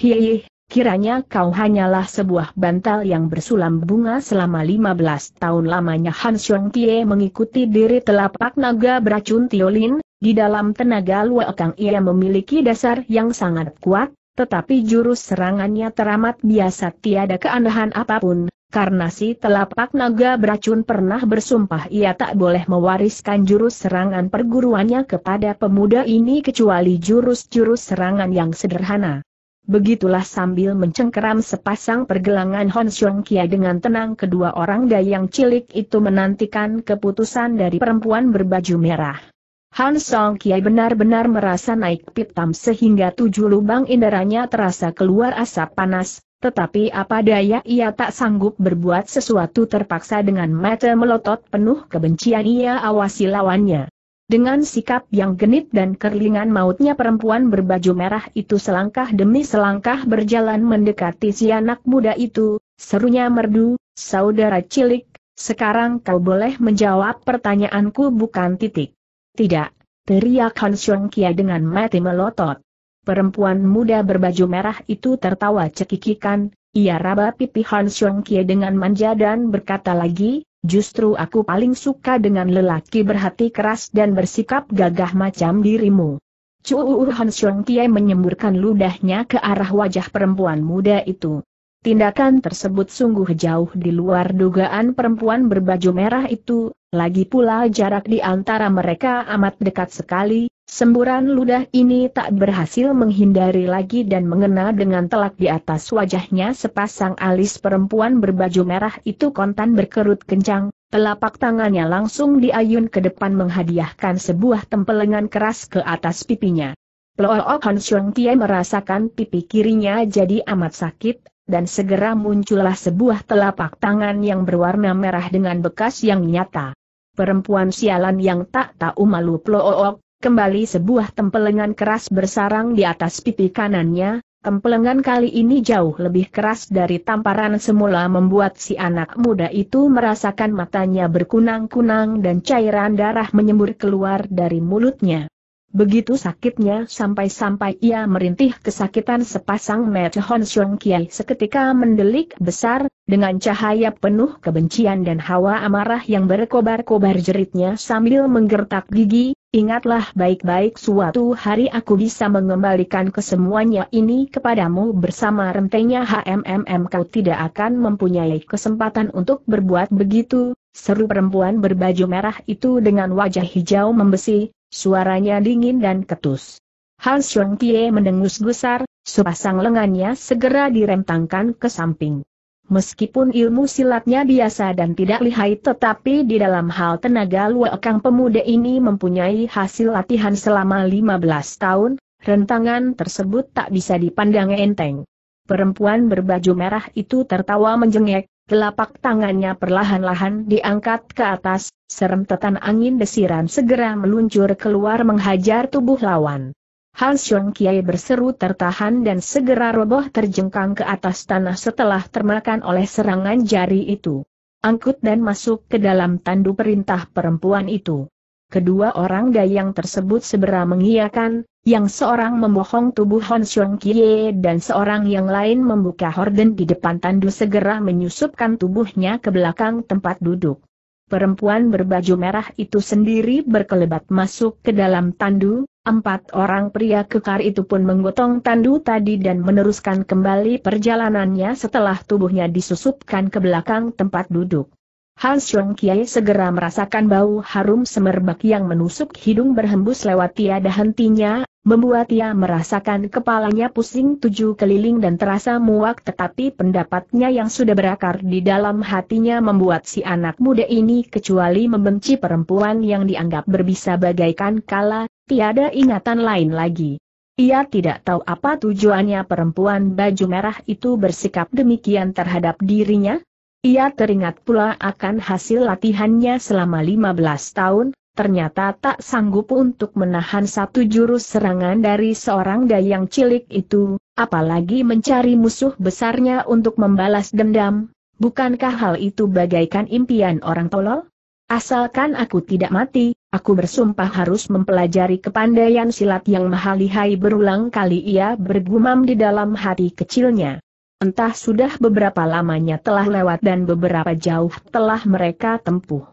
hie, kiranya kau hanyalah sebuah bantal yang bersulam bunga selama 15 tahun lamanya Han Xiong Pie mengikuti diri telapak naga beracun Tiolin, di dalam tenaga luakang ia memiliki dasar yang sangat kuat, tetapi jurus serangannya teramat biasa tiada keanehan apapun, karena si telapak naga beracun pernah bersumpah ia tak boleh mewariskan jurus serangan perguruannya kepada pemuda ini kecuali jurus-jurus serangan yang sederhana. Begitulah sambil mencengkeram sepasang pergelangan Hon Xiong Kia dengan tenang kedua orang dayang cilik itu menantikan keputusan dari perempuan berbaju merah. Han Song Kiai benar-benar merasa naik pitam sehingga tujuh lubang inderanya terasa keluar asap panas, tetapi apa daya ia tak sanggup berbuat sesuatu terpaksa dengan mata melotot penuh kebencian ia awasi lawannya. Dengan sikap yang genit dan kerlingan mautnya perempuan berbaju merah itu selangkah demi selangkah berjalan mendekati si anak muda itu, serunya merdu, saudara cilik, sekarang kau boleh menjawab pertanyaanku bukan titik. Tidak, teriak Han Xiong Kia dengan mati melotot. Perempuan muda berbaju merah itu tertawa cekikikan, ia raba pipi Han Xiong Kie dengan manja dan berkata lagi, justru aku paling suka dengan lelaki berhati keras dan bersikap gagah macam dirimu. Cuuu Han Xiong Kie menyemburkan ludahnya ke arah wajah perempuan muda itu. Tindakan tersebut sungguh jauh di luar dugaan perempuan berbaju merah itu, lagi pula jarak di antara mereka amat dekat sekali, Semburan ludah ini tak berhasil menghindari lagi dan mengena dengan telak di atas wajahnya sepasang alis perempuan berbaju merah itu kontan berkerut kencang, telapak tangannya langsung diayun ke depan menghadiahkan sebuah tempelengan keras ke atas pipinya. Lo'o Han Xiong Tie merasakan pipi kirinya jadi amat sakit, dan segera muncullah sebuah telapak tangan yang berwarna merah dengan bekas yang nyata. Perempuan sialan yang tak tahu malu Plo'ok, Kembali sebuah tempelengan keras bersarang di atas pipi kanannya, tempelengan kali ini jauh lebih keras dari tamparan semula membuat si anak muda itu merasakan matanya berkunang-kunang dan cairan darah menyembur keluar dari mulutnya. Begitu sakitnya sampai-sampai ia merintih kesakitan sepasang mata Hon Xiong Kiai seketika mendelik besar, dengan cahaya penuh kebencian dan hawa amarah yang berkobar-kobar jeritnya sambil menggertak gigi, Ingatlah baik-baik suatu hari aku bisa mengembalikan kesemuanya ini kepadamu bersama rentenya HMMM kau tidak akan mempunyai kesempatan untuk berbuat begitu, seru perempuan berbaju merah itu dengan wajah hijau membesi, suaranya dingin dan ketus. Han Tie mendengus gusar, sepasang lengannya segera direntangkan ke samping. Meskipun ilmu silatnya biasa dan tidak lihai tetapi di dalam hal tenaga luakang pemuda ini mempunyai hasil latihan selama 15 tahun, rentangan tersebut tak bisa dipandang enteng. Perempuan berbaju merah itu tertawa menjengek, telapak tangannya perlahan-lahan diangkat ke atas, serentetan angin desiran segera meluncur keluar menghajar tubuh lawan. Hans Xiong Kiai berseru tertahan dan segera roboh terjengkang ke atas tanah setelah termakan oleh serangan jari itu. Angkut dan masuk ke dalam tandu perintah perempuan itu. Kedua orang dayang tersebut segera mengiyakan, yang seorang membohong tubuh Han Xiong Kie dan seorang yang lain membuka horden di depan tandu segera menyusupkan tubuhnya ke belakang tempat duduk. Perempuan berbaju merah itu sendiri berkelebat masuk ke dalam tandu, Empat orang pria kekar itu pun menggotong tandu tadi dan meneruskan kembali perjalanannya setelah tubuhnya disusupkan ke belakang tempat duduk. Hans Kiai segera merasakan bau harum semerbak yang menusuk hidung berhembus lewat tiada hentinya, membuat ia merasakan kepalanya pusing tujuh keliling dan terasa muak tetapi pendapatnya yang sudah berakar di dalam hatinya membuat si anak muda ini kecuali membenci perempuan yang dianggap berbisa bagaikan kala, tiada ingatan lain lagi. Ia tidak tahu apa tujuannya perempuan baju merah itu bersikap demikian terhadap dirinya, ia teringat pula akan hasil latihannya selama 15 tahun, ternyata tak sanggup untuk menahan satu jurus serangan dari seorang dayang cilik itu, apalagi mencari musuh besarnya untuk membalas dendam. Bukankah hal itu bagaikan impian orang tolol? Asalkan aku tidak mati, aku bersumpah harus mempelajari kepandaian silat yang mahalihai berulang kali ia bergumam di dalam hati kecilnya. Entah sudah beberapa lamanya telah lewat dan beberapa jauh telah mereka tempuh.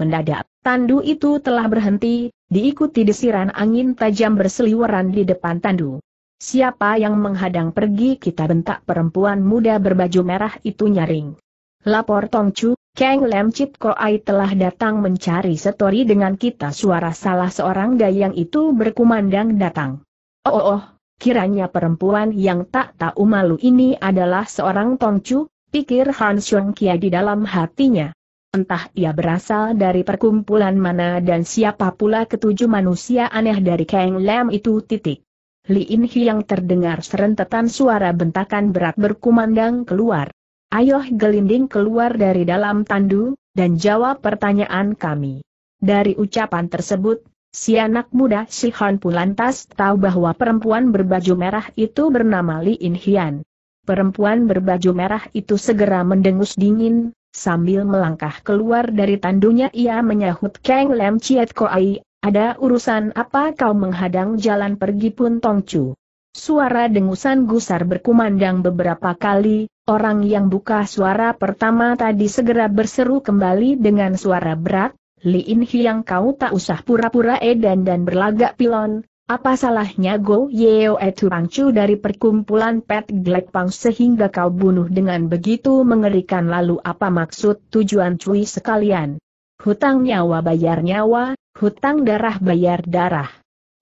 Mendadak, tandu itu telah berhenti, diikuti desiran angin tajam berseliweran di depan tandu. Siapa yang menghadang pergi kita bentak perempuan muda berbaju merah itu nyaring. Lapor Tong Chu, Kang Lem Chit Koai telah datang mencari setori dengan kita suara salah seorang dayang itu berkumandang datang. Oh oh oh, Kiranya perempuan yang tak tahu malu ini adalah seorang tongcu, pikir Han Xiong Kia di dalam hatinya. Entah ia berasal dari perkumpulan mana dan siapa pula ketujuh manusia aneh dari Kang Lam itu titik. Li In yang terdengar serentetan suara bentakan berat berkumandang keluar. Ayoh gelinding keluar dari dalam tandu, dan jawab pertanyaan kami. Dari ucapan tersebut, Si anak muda si Han pun lantas tahu bahwa perempuan berbaju merah itu bernama Li In Hian. Perempuan berbaju merah itu segera mendengus dingin, sambil melangkah keluar dari tandunya ia menyahut Kang Lem Chiet Koai, ada urusan apa kau menghadang jalan pergi pun Tong Chu. Suara dengusan gusar berkumandang beberapa kali, orang yang buka suara pertama tadi segera berseru kembali dengan suara berat, Li In Hiang kau tak usah pura-pura edan dan berlagak pilon, apa salahnya Go Yeo cu dari perkumpulan Pet Pang sehingga kau bunuh dengan begitu mengerikan lalu apa maksud tujuan cuy sekalian? Hutang nyawa bayar nyawa, hutang darah bayar darah.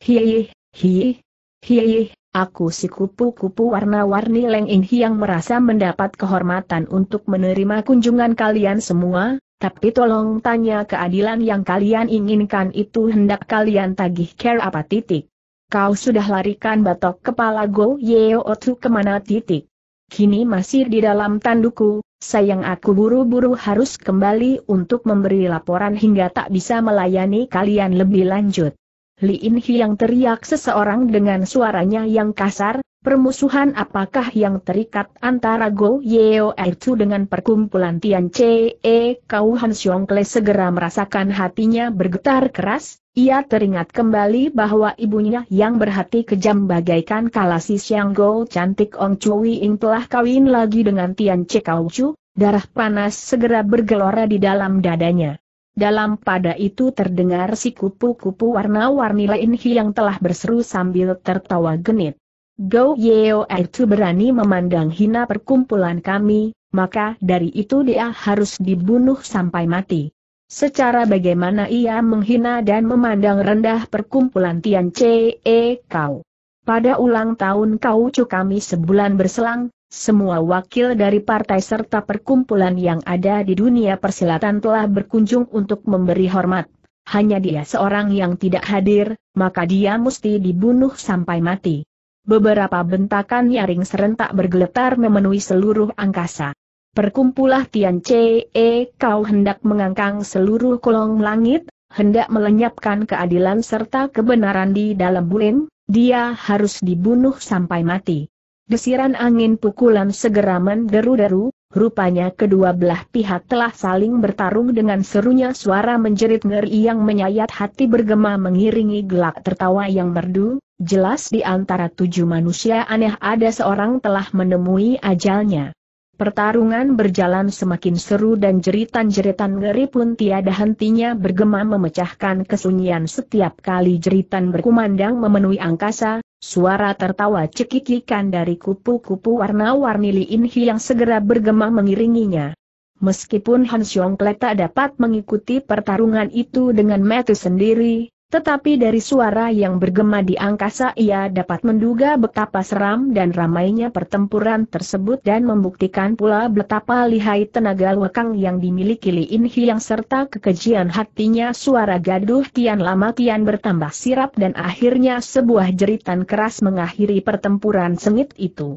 Hiih, hiih, hiih, aku si kupu-kupu warna-warni Leng In Hiang merasa mendapat kehormatan untuk menerima kunjungan kalian semua, tapi tolong tanya keadilan yang kalian inginkan itu hendak kalian tagih care apa titik. Kau sudah larikan batok kepala Go Yeotu kemana titik. Kini masih di dalam tanduku, sayang aku buru-buru harus kembali untuk memberi laporan hingga tak bisa melayani kalian lebih lanjut. Li In yang teriak seseorang dengan suaranya yang kasar, Permusuhan apakah yang terikat antara Go Yeo Ercu dengan perkumpulan Tian Che e Kau Han Xiong Kle segera merasakan hatinya bergetar keras, ia teringat kembali bahwa ibunya yang berhati kejam bagaikan kalasi Xiang Go cantik Ong Chui Ing telah kawin lagi dengan Tian Che Kau Chu, darah panas segera bergelora di dalam dadanya. Dalam pada itu terdengar si kupu-kupu warna-warni lain yang telah berseru sambil tertawa genit. Go Yeo itu berani memandang hina perkumpulan kami, maka dari itu dia harus dibunuh sampai mati. Secara bagaimana ia menghina dan memandang rendah perkumpulan Tian Che Kau. Pada ulang tahun Kau Chu kami sebulan berselang, semua wakil dari partai serta perkumpulan yang ada di dunia persilatan telah berkunjung untuk memberi hormat. Hanya dia seorang yang tidak hadir, maka dia mesti dibunuh sampai mati. Beberapa bentakan nyaring serentak bergeletar memenuhi seluruh angkasa. Perkumpulah Tian Che, kau hendak mengangkang seluruh kolong langit, hendak melenyapkan keadilan serta kebenaran di dalam bulan, dia harus dibunuh sampai mati. Desiran angin pukulan segera menderu-deru, rupanya kedua belah pihak telah saling bertarung dengan serunya suara menjerit ngeri yang menyayat hati bergema mengiringi gelak tertawa yang merdu, Jelas di antara tujuh manusia aneh ada seorang telah menemui ajalnya. Pertarungan berjalan semakin seru dan jeritan-jeritan ngeri pun tiada hentinya bergema memecahkan kesunyian setiap kali jeritan berkumandang memenuhi angkasa, suara tertawa cekikikan dari kupu-kupu warna-warni Li Inhi yang segera bergema mengiringinya. Meskipun Han Yongkle tak dapat mengikuti pertarungan itu dengan metu sendiri, tetapi dari suara yang bergema di angkasa ia dapat menduga betapa seram dan ramainya pertempuran tersebut dan membuktikan pula betapa lihai tenaga lekang yang dimiliki Li Inhi yang serta kekejian hatinya suara gaduh kian lama kian bertambah sirap dan akhirnya sebuah jeritan keras mengakhiri pertempuran sengit itu.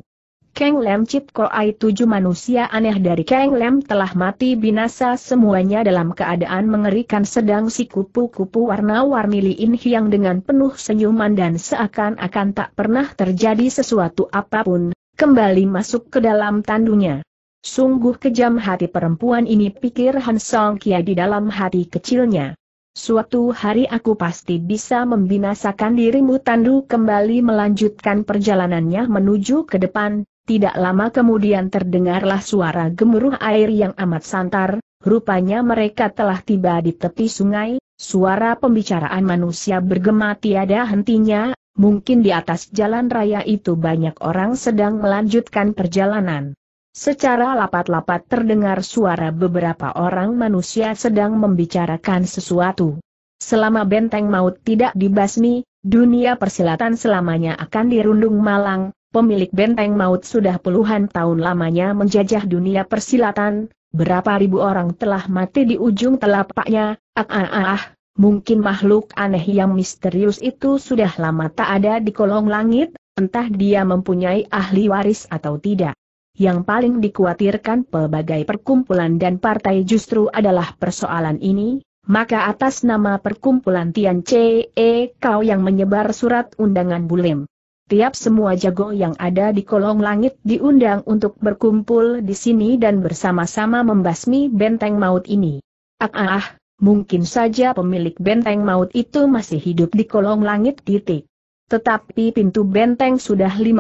Kang Lem Chit Koai tujuh manusia aneh dari Kang Lem telah mati binasa semuanya dalam keadaan mengerikan sedang si kupu-kupu warna-warni In Hiang dengan penuh senyuman dan seakan-akan tak pernah terjadi sesuatu apapun, kembali masuk ke dalam tandunya. Sungguh kejam hati perempuan ini pikir Han Song Kia di dalam hati kecilnya. Suatu hari aku pasti bisa membinasakan dirimu Tandu kembali melanjutkan perjalanannya menuju ke depan, tidak lama kemudian terdengarlah suara gemuruh air yang amat santar, rupanya mereka telah tiba di tepi sungai, suara pembicaraan manusia bergema tiada hentinya, mungkin di atas jalan raya itu banyak orang sedang melanjutkan perjalanan. Secara lapat-lapat terdengar suara beberapa orang manusia sedang membicarakan sesuatu. Selama benteng maut tidak dibasmi, dunia persilatan selamanya akan dirundung malang, pemilik benteng maut sudah puluhan tahun lamanya menjajah dunia persilatan, berapa ribu orang telah mati di ujung telapaknya, ah, ah ah ah, mungkin makhluk aneh yang misterius itu sudah lama tak ada di kolong langit, entah dia mempunyai ahli waris atau tidak. Yang paling dikhawatirkan pelbagai perkumpulan dan partai justru adalah persoalan ini, maka atas nama perkumpulan Tian C.E. kau yang menyebar surat undangan Bulim tiap semua jago yang ada di kolong langit diundang untuk berkumpul di sini dan bersama-sama membasmi benteng maut ini. Ah, ah, ah, mungkin saja pemilik benteng maut itu masih hidup di kolong langit titik. Tetapi pintu benteng sudah 15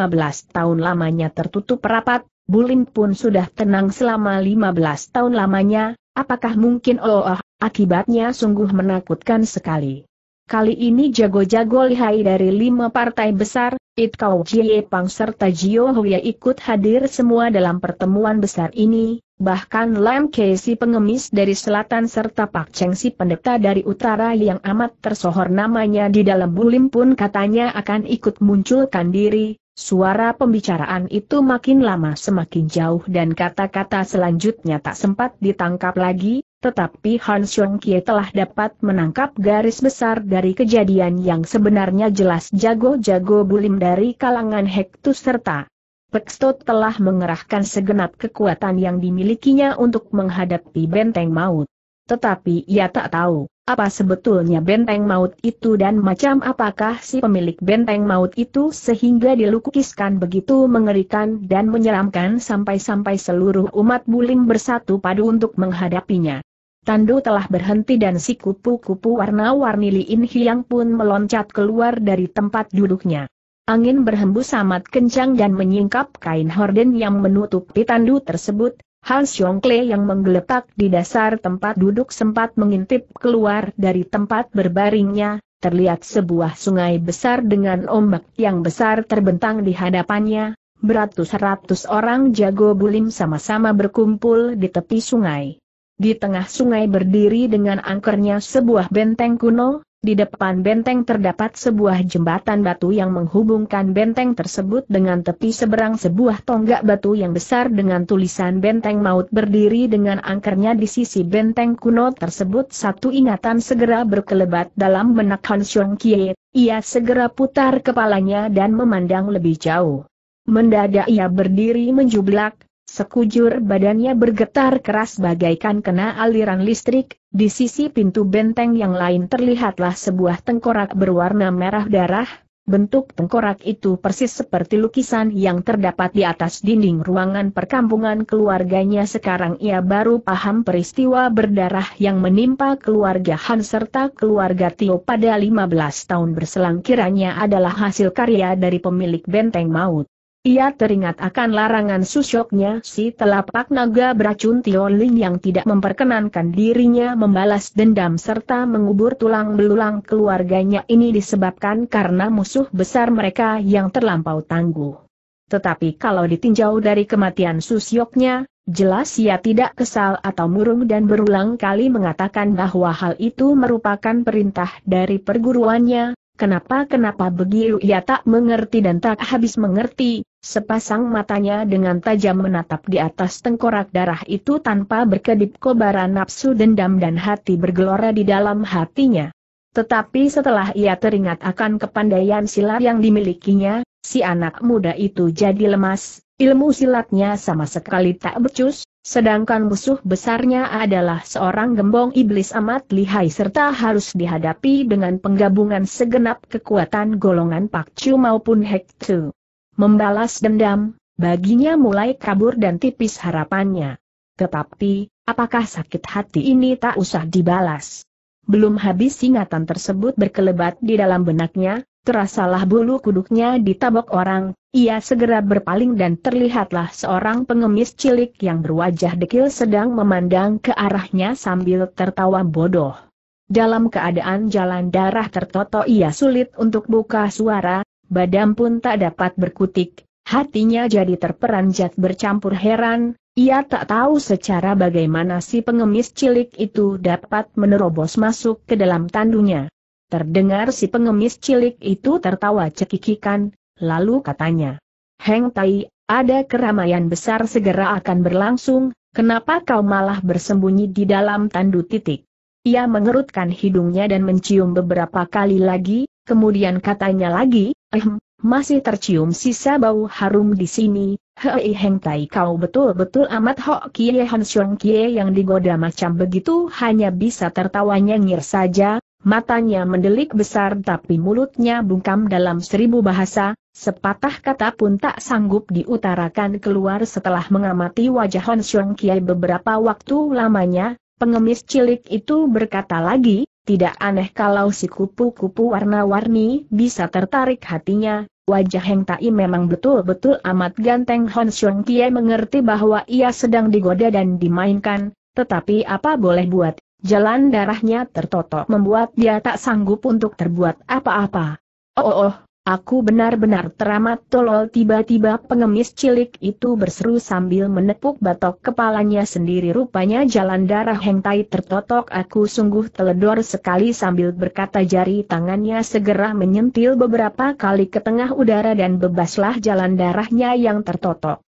tahun lamanya tertutup rapat, Bulim pun sudah tenang selama 15 tahun lamanya, apakah mungkin oh, oh akibatnya sungguh menakutkan sekali. Kali ini jago-jago lihai dari lima partai besar, Itkau, Jie Pang serta Jio Huya ikut hadir semua dalam pertemuan besar ini, bahkan Lam Kei si pengemis dari selatan serta Pak Cheng si pendeta dari utara yang amat tersohor namanya di dalam bulim pun katanya akan ikut munculkan diri, Suara pembicaraan itu makin lama semakin jauh dan kata-kata selanjutnya tak sempat ditangkap lagi, tetapi Han Xiong Kie telah dapat menangkap garis besar dari kejadian yang sebenarnya jelas jago-jago bulim dari kalangan Hektus serta Peksto telah mengerahkan segenap kekuatan yang dimilikinya untuk menghadapi benteng maut. Tetapi ia tak tahu, apa sebetulnya benteng maut itu dan macam apakah si pemilik benteng maut itu sehingga dilukiskan begitu mengerikan dan menyeramkan sampai-sampai seluruh umat bulim bersatu padu untuk menghadapinya. Tandu telah berhenti dan si kupu-kupu warna-warni Liin Hiang pun meloncat keluar dari tempat duduknya. Angin berhembus amat kencang dan menyingkap kain horden yang menutupi tandu tersebut, Hans Xiongkle yang menggeletak di dasar tempat duduk sempat mengintip keluar dari tempat berbaringnya, terlihat sebuah sungai besar dengan ombak yang besar terbentang di hadapannya, beratus-ratus orang jago bulim sama-sama berkumpul di tepi sungai. Di tengah sungai berdiri dengan angkernya sebuah benteng kuno, di depan benteng terdapat sebuah jembatan batu yang menghubungkan benteng tersebut dengan tepi seberang sebuah tonggak batu yang besar dengan tulisan benteng maut berdiri dengan angkernya di sisi benteng kuno tersebut. Satu ingatan segera berkelebat dalam benak Han Xiong Kie, ia segera putar kepalanya dan memandang lebih jauh. Mendadak ia berdiri menjublak, Sekujur badannya bergetar keras bagaikan kena aliran listrik, di sisi pintu benteng yang lain terlihatlah sebuah tengkorak berwarna merah darah, bentuk tengkorak itu persis seperti lukisan yang terdapat di atas dinding ruangan perkampungan keluarganya sekarang ia baru paham peristiwa berdarah yang menimpa keluarga Han serta keluarga Tio pada 15 tahun berselang kiranya adalah hasil karya dari pemilik benteng maut. Ia teringat akan larangan susoknya si telapak naga beracun Tioling yang tidak memperkenankan dirinya membalas dendam serta mengubur tulang belulang keluarganya ini disebabkan karena musuh besar mereka yang terlampau tangguh. Tetapi kalau ditinjau dari kematian susyoknya, jelas ia tidak kesal atau murung dan berulang kali mengatakan bahwa hal itu merupakan perintah dari perguruannya, Kenapa-kenapa begitu ia tak mengerti dan tak habis mengerti, sepasang matanya dengan tajam menatap di atas tengkorak darah itu tanpa berkedip Kobaran nafsu dendam dan hati bergelora di dalam hatinya. Tetapi setelah ia teringat akan kepandaian silat yang dimilikinya, si anak muda itu jadi lemas, ilmu silatnya sama sekali tak becus, Sedangkan musuh besarnya adalah seorang gembong iblis amat lihai serta harus dihadapi dengan penggabungan segenap kekuatan golongan Pak Chu maupun Hek Tu. Membalas dendam, baginya mulai kabur dan tipis harapannya. Tetapi, apakah sakit hati ini tak usah dibalas? Belum habis ingatan tersebut berkelebat di dalam benaknya, Terasalah bulu kuduknya ditabok orang, ia segera berpaling dan terlihatlah seorang pengemis cilik yang berwajah dekil sedang memandang ke arahnya sambil tertawa bodoh. Dalam keadaan jalan darah tertoto ia sulit untuk buka suara, badan pun tak dapat berkutik, hatinya jadi terperanjat bercampur heran, ia tak tahu secara bagaimana si pengemis cilik itu dapat menerobos masuk ke dalam tandunya. Terdengar si pengemis cilik itu tertawa cekikikan, lalu katanya, Heng Tai, ada keramaian besar segera akan berlangsung, kenapa kau malah bersembunyi di dalam tandu titik? Ia mengerutkan hidungnya dan mencium beberapa kali lagi, kemudian katanya lagi, ehm, masih tercium sisa bau harum di sini, hei Heng Tai kau betul-betul amat Hok Kie Han Xiong Kie yang digoda macam begitu hanya bisa tertawanya nyengir saja, matanya mendelik besar tapi mulutnya bungkam dalam seribu bahasa, sepatah kata pun tak sanggup diutarakan keluar setelah mengamati wajah Hon Xiong Kiai beberapa waktu lamanya, pengemis cilik itu berkata lagi, tidak aneh kalau si kupu-kupu warna-warni bisa tertarik hatinya, Wajah Heng Tai memang betul-betul amat ganteng Hon Xiong Kiai mengerti bahwa ia sedang digoda dan dimainkan, tetapi apa boleh buat, Jalan darahnya tertotok membuat dia tak sanggup untuk terbuat apa-apa. Oh, oh, oh, aku benar-benar teramat tolol tiba-tiba pengemis cilik itu berseru sambil menepuk batok kepalanya sendiri rupanya jalan darah hengtai tertotok aku sungguh teledor sekali sambil berkata jari tangannya segera menyentil beberapa kali ke tengah udara dan bebaslah jalan darahnya yang tertotok.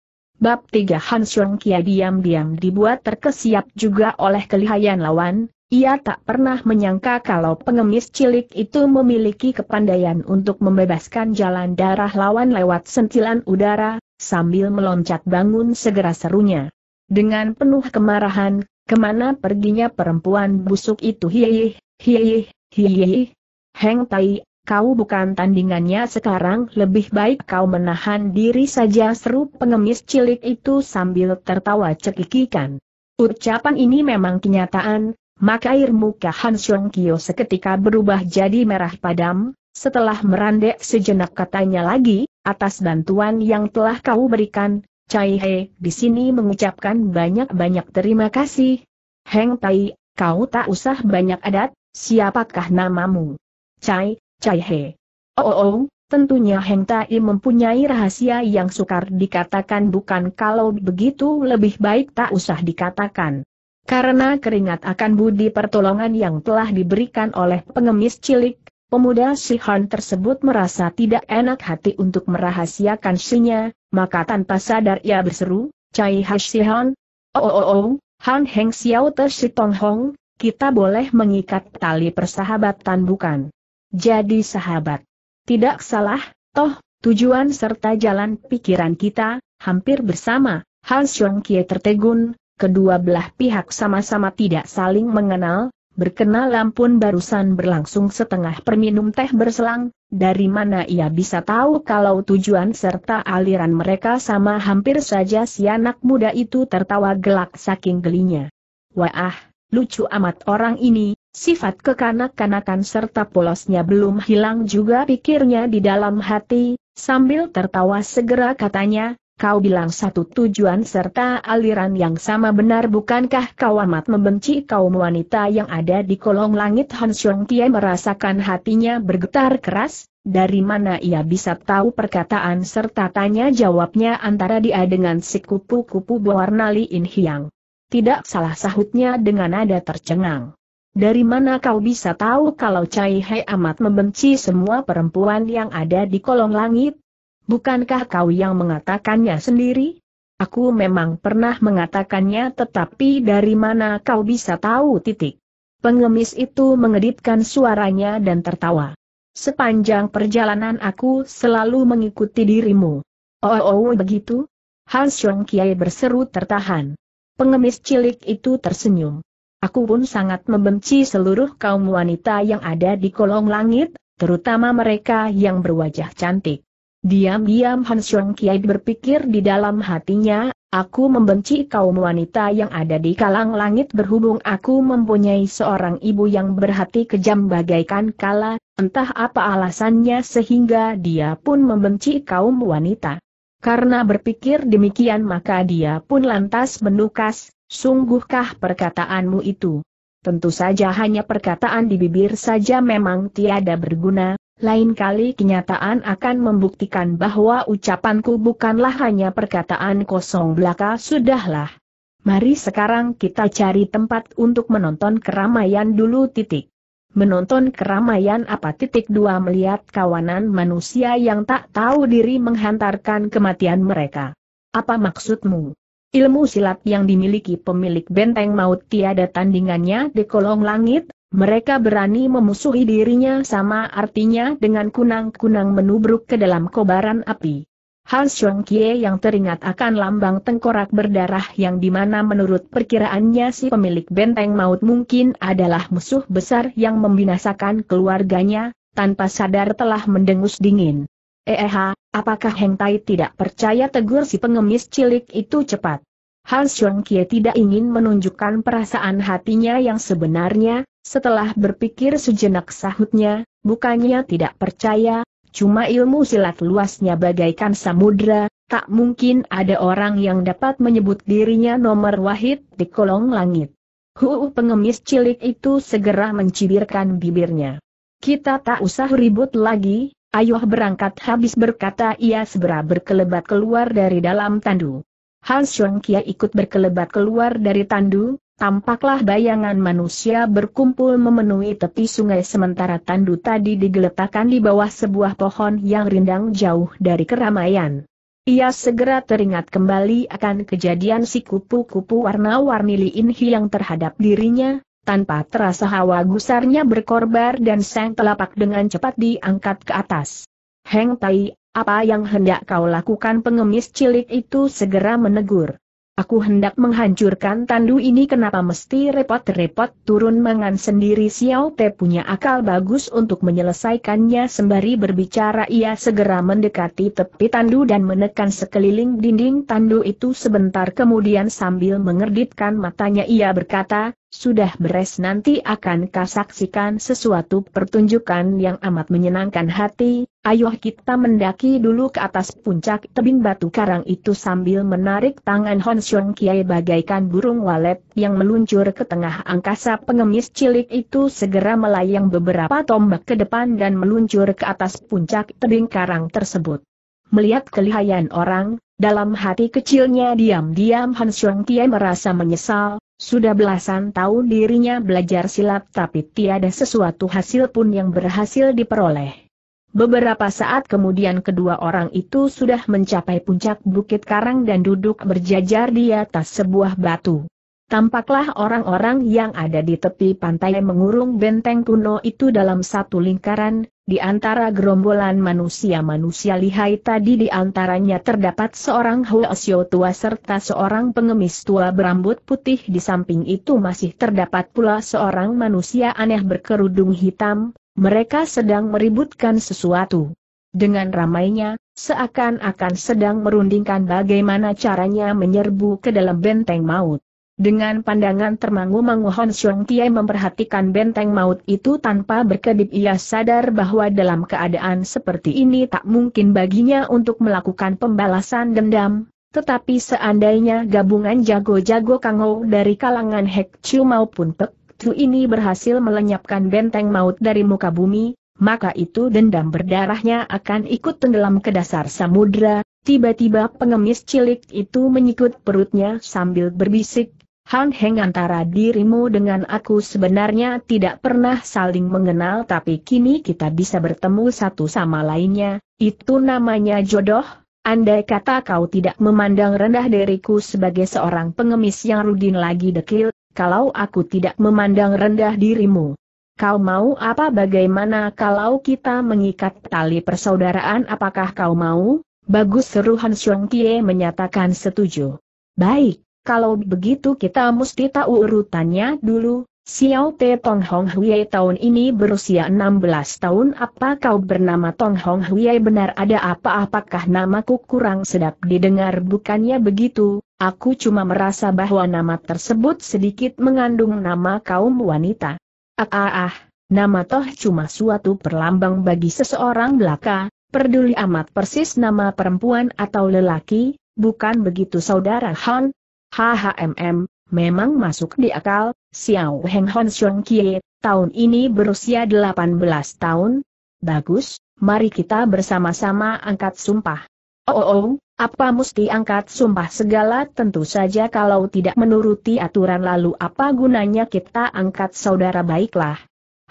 Bab 3 Han Kia diam-diam dibuat terkesiap juga oleh kelihayan lawan, ia tak pernah menyangka kalau pengemis cilik itu memiliki kepandaian untuk membebaskan jalan darah lawan lewat sentilan udara, sambil meloncat bangun segera serunya. Dengan penuh kemarahan, kemana perginya perempuan busuk itu hiih, hiih, hiih, Heng Tai Kau bukan tandingannya sekarang, lebih baik kau menahan diri saja seru pengemis cilik itu sambil tertawa cekikikan. Ucapan ini memang kenyataan, maka air muka Han Xiong Kyo seketika berubah jadi merah padam, setelah merandek sejenak katanya lagi, atas bantuan yang telah kau berikan, Cai He di sini mengucapkan banyak-banyak terima kasih. Heng Tai, kau tak usah banyak adat, siapakah namamu? Cai, Caihe. He. Oh, oh, oh, tentunya Heng Tai mempunyai rahasia yang sukar dikatakan bukan kalau begitu lebih baik tak usah dikatakan. Karena keringat akan budi pertolongan yang telah diberikan oleh pengemis cilik, pemuda Si Han tersebut merasa tidak enak hati untuk merahasiakan sinya, maka tanpa sadar ia berseru, Chai He Han. oh, oh, oh, oh, Han Heng Xiao Te Si Tong Hong, kita boleh mengikat tali persahabatan bukan? jadi sahabat. Tidak salah, toh, tujuan serta jalan pikiran kita, hampir bersama, Han Xiong Kie tertegun, kedua belah pihak sama-sama tidak saling mengenal, berkenalan pun barusan berlangsung setengah perminum teh berselang, dari mana ia bisa tahu kalau tujuan serta aliran mereka sama hampir saja si anak muda itu tertawa gelak saking gelinya. Wah, lucu amat orang ini, Sifat kekanak-kanakan serta polosnya belum hilang juga pikirnya di dalam hati, sambil tertawa segera katanya, kau bilang satu tujuan serta aliran yang sama benar bukankah kau amat membenci kaum wanita yang ada di kolong langit Han Xiong Tie merasakan hatinya bergetar keras, dari mana ia bisa tahu perkataan serta tanya jawabnya antara dia dengan si kupu-kupu berwarna Li In Hiang. Tidak salah sahutnya dengan nada tercengang. Dari mana kau bisa tahu kalau Cai He amat membenci semua perempuan yang ada di kolong langit? Bukankah kau yang mengatakannya sendiri? Aku memang pernah mengatakannya tetapi dari mana kau bisa tahu titik? Pengemis itu mengedipkan suaranya dan tertawa. Sepanjang perjalanan aku selalu mengikuti dirimu. Oh, oh, oh begitu? Hans Chong Kiai berseru tertahan. Pengemis cilik itu tersenyum. Aku pun sangat membenci seluruh kaum wanita yang ada di kolong langit, terutama mereka yang berwajah cantik. Diam-diam Han Xiong Kiai berpikir di dalam hatinya, aku membenci kaum wanita yang ada di kalang langit berhubung aku mempunyai seorang ibu yang berhati kejam bagaikan kala, entah apa alasannya sehingga dia pun membenci kaum wanita. Karena berpikir demikian maka dia pun lantas menukas, Sungguhkah perkataanmu itu? Tentu saja hanya perkataan di bibir saja memang tiada berguna, lain kali kenyataan akan membuktikan bahwa ucapanku bukanlah hanya perkataan kosong belaka sudahlah. Mari sekarang kita cari tempat untuk menonton keramaian dulu titik. Menonton keramaian apa titik dua melihat kawanan manusia yang tak tahu diri menghantarkan kematian mereka. Apa maksudmu? Ilmu silat yang dimiliki pemilik benteng maut tiada tandingannya di kolong langit, mereka berani memusuhi dirinya sama artinya dengan kunang-kunang menubruk ke dalam kobaran api. Han Xiong Kie yang teringat akan lambang tengkorak berdarah yang dimana menurut perkiraannya si pemilik benteng maut mungkin adalah musuh besar yang membinasakan keluarganya, tanpa sadar telah mendengus dingin. Eh, eh, apakah Heng Tai tidak percaya tegur si pengemis cilik itu cepat? Han Xiong Kie tidak ingin menunjukkan perasaan hatinya yang sebenarnya, setelah berpikir sejenak sahutnya, bukannya tidak percaya, cuma ilmu silat luasnya bagaikan samudra, tak mungkin ada orang yang dapat menyebut dirinya nomor wahid di kolong langit. Huu pengemis cilik itu segera mencibirkan bibirnya. Kita tak usah ribut lagi, Ayuh berangkat habis berkata ia segera berkelebat keluar dari dalam tandu. Han Xiong Kia ikut berkelebat keluar dari tandu, tampaklah bayangan manusia berkumpul memenuhi tepi sungai sementara tandu tadi digeletakkan di bawah sebuah pohon yang rindang jauh dari keramaian. Ia segera teringat kembali akan kejadian si kupu-kupu warna-warni Li Inhi yang terhadap dirinya, tanpa terasa hawa gusarnya berkorbar dan sang telapak dengan cepat diangkat ke atas. Heng Tai, apa yang hendak kau lakukan pengemis cilik itu segera menegur. Aku hendak menghancurkan tandu ini kenapa mesti repot-repot turun mangan sendiri Xiao Te punya akal bagus untuk menyelesaikannya sembari berbicara ia segera mendekati tepi tandu dan menekan sekeliling dinding tandu itu sebentar kemudian sambil mengerditkan matanya ia berkata, sudah beres nanti akan kasaksikan sesuatu pertunjukan yang amat menyenangkan hati, ayo kita mendaki dulu ke atas puncak tebing batu karang itu sambil menarik tangan Hon Xiong Kiai bagaikan burung walet yang meluncur ke tengah angkasa pengemis cilik itu segera melayang beberapa tombak ke depan dan meluncur ke atas puncak tebing karang tersebut. Melihat kelihayan orang, dalam hati kecilnya diam-diam Hon Xiong Kiai merasa menyesal, sudah belasan tahun dirinya belajar silat tapi tiada sesuatu hasil pun yang berhasil diperoleh. Beberapa saat kemudian kedua orang itu sudah mencapai puncak Bukit Karang dan duduk berjajar di atas sebuah batu. Tampaklah orang-orang yang ada di tepi pantai mengurung benteng kuno itu dalam satu lingkaran, di antara gerombolan manusia-manusia lihai tadi di antaranya terdapat seorang Huo tua serta seorang pengemis tua berambut putih di samping itu masih terdapat pula seorang manusia aneh berkerudung hitam, mereka sedang meributkan sesuatu. Dengan ramainya, seakan-akan sedang merundingkan bagaimana caranya menyerbu ke dalam benteng maut. Dengan pandangan termangu-mangu Hon Xiong Tiai memperhatikan benteng maut itu tanpa berkedip ia sadar bahwa dalam keadaan seperti ini tak mungkin baginya untuk melakukan pembalasan dendam, tetapi seandainya gabungan jago-jago Kangou dari kalangan Hek Chu maupun Pek Chu ini berhasil melenyapkan benteng maut dari muka bumi, maka itu dendam berdarahnya akan ikut tenggelam ke dasar samudra, Tiba-tiba pengemis cilik itu menyikut perutnya sambil berbisik, Han Heng antara dirimu dengan aku sebenarnya tidak pernah saling mengenal tapi kini kita bisa bertemu satu sama lainnya, itu namanya jodoh. Andai kata kau tidak memandang rendah diriku sebagai seorang pengemis yang rudin lagi dekil, kalau aku tidak memandang rendah dirimu. Kau mau apa bagaimana kalau kita mengikat tali persaudaraan apakah kau mau? Bagus seru Han Xiong Tie menyatakan setuju. Baik, kalau begitu kita mesti tahu urutannya dulu, Xiao Te Tong Hong Hui tahun ini berusia 16 tahun apa kau bernama Tong Hong Hui? benar ada apa-apakah namaku kurang sedap didengar bukannya begitu, aku cuma merasa bahwa nama tersebut sedikit mengandung nama kaum wanita. Ah ah ah, nama toh cuma suatu perlambang bagi seseorang belaka, peduli amat persis nama perempuan atau lelaki, bukan begitu saudara Han, HHMM, memang masuk di akal, Xiao Heng Hon Xiong Kie, tahun ini berusia 18 tahun. Bagus, mari kita bersama-sama angkat sumpah. Oh, oh, oh, apa mesti angkat sumpah segala tentu saja kalau tidak menuruti aturan lalu apa gunanya kita angkat saudara baiklah.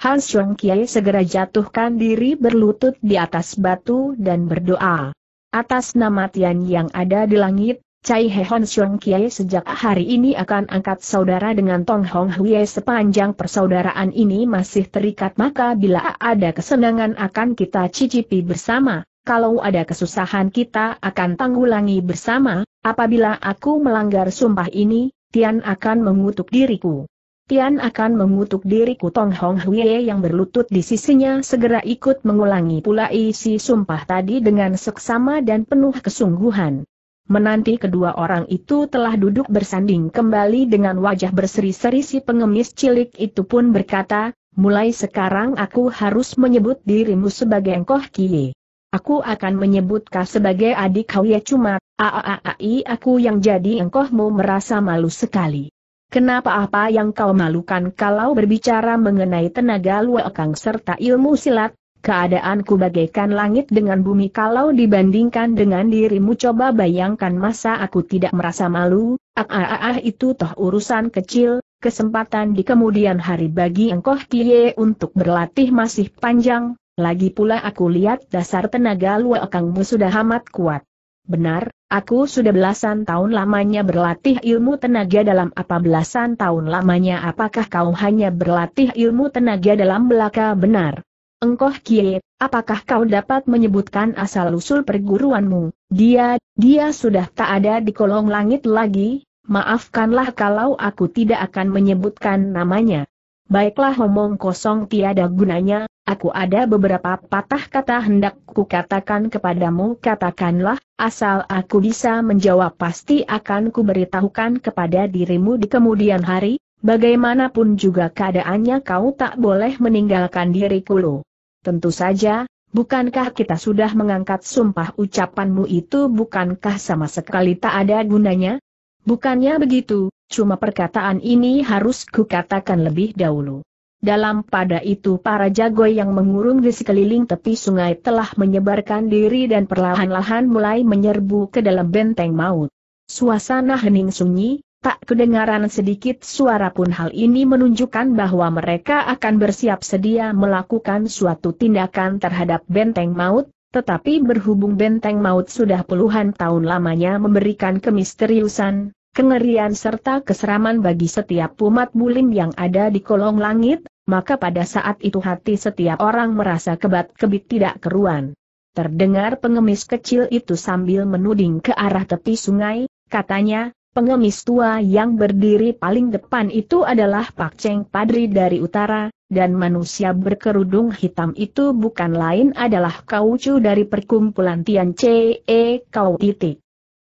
Han Xiong Kiai segera jatuhkan diri berlutut di atas batu dan berdoa. Atas nama Tian yang ada di langit, Cai Hehon Xiong Kie sejak hari ini akan angkat saudara dengan Tong Hong Huiye sepanjang persaudaraan ini masih terikat maka bila ada kesenangan akan kita cicipi bersama, kalau ada kesusahan kita akan tanggulangi bersama, apabila aku melanggar sumpah ini, Tian akan mengutuk diriku. Tian akan mengutuk diriku Tong Hong Huiye yang berlutut di sisinya segera ikut mengulangi pula isi sumpah tadi dengan seksama dan penuh kesungguhan. Menanti kedua orang itu telah duduk bersanding kembali dengan wajah berseri-seri si pengemis cilik itu pun berkata, mulai sekarang aku harus menyebut dirimu sebagai Engkoh Kie. Aku akan menyebut sebagai adik kau ya cuma, aaai aku yang jadi engkohmu merasa malu sekali. Kenapa apa yang kau malukan kalau berbicara mengenai tenaga luakang serta ilmu silat, Keadaanku bagaikan langit dengan bumi kalau dibandingkan dengan dirimu coba bayangkan masa aku tidak merasa malu, ah ah ah, ah itu toh urusan kecil, kesempatan di kemudian hari bagi engkau kie untuk berlatih masih panjang, lagi pula aku lihat dasar tenaga luakangmu sudah amat kuat. Benar, aku sudah belasan tahun lamanya berlatih ilmu tenaga dalam apa belasan tahun lamanya apakah kau hanya berlatih ilmu tenaga dalam belaka benar. Engkoh Kie, apakah kau dapat menyebutkan asal-usul perguruanmu? Dia, dia sudah tak ada di kolong langit lagi, maafkanlah kalau aku tidak akan menyebutkan namanya. Baiklah omong kosong tiada gunanya, aku ada beberapa patah kata hendak ku katakan kepadamu katakanlah, asal aku bisa menjawab pasti akan kuberitahukan kepada dirimu di kemudian hari, bagaimanapun juga keadaannya kau tak boleh meninggalkan diriku loh. Tentu saja, bukankah kita sudah mengangkat sumpah ucapanmu itu bukankah sama sekali tak ada gunanya? Bukannya begitu, cuma perkataan ini harus kukatakan lebih dahulu. Dalam pada itu para jago yang mengurung di sekeliling tepi sungai telah menyebarkan diri dan perlahan-lahan mulai menyerbu ke dalam benteng maut. Suasana hening sunyi, tak kedengaran sedikit suara pun hal ini menunjukkan bahwa mereka akan bersiap sedia melakukan suatu tindakan terhadap benteng maut, tetapi berhubung benteng maut sudah puluhan tahun lamanya memberikan kemisteriusan, kengerian serta keseraman bagi setiap umat bulim yang ada di kolong langit, maka pada saat itu hati setiap orang merasa kebat-kebit tidak keruan. Terdengar pengemis kecil itu sambil menuding ke arah tepi sungai, katanya, Pengemis tua yang berdiri paling depan itu adalah Pak Cheng Padri dari utara, dan manusia berkerudung hitam itu bukan lain adalah Kaucu dari perkumpulan Tian Che Kau titik.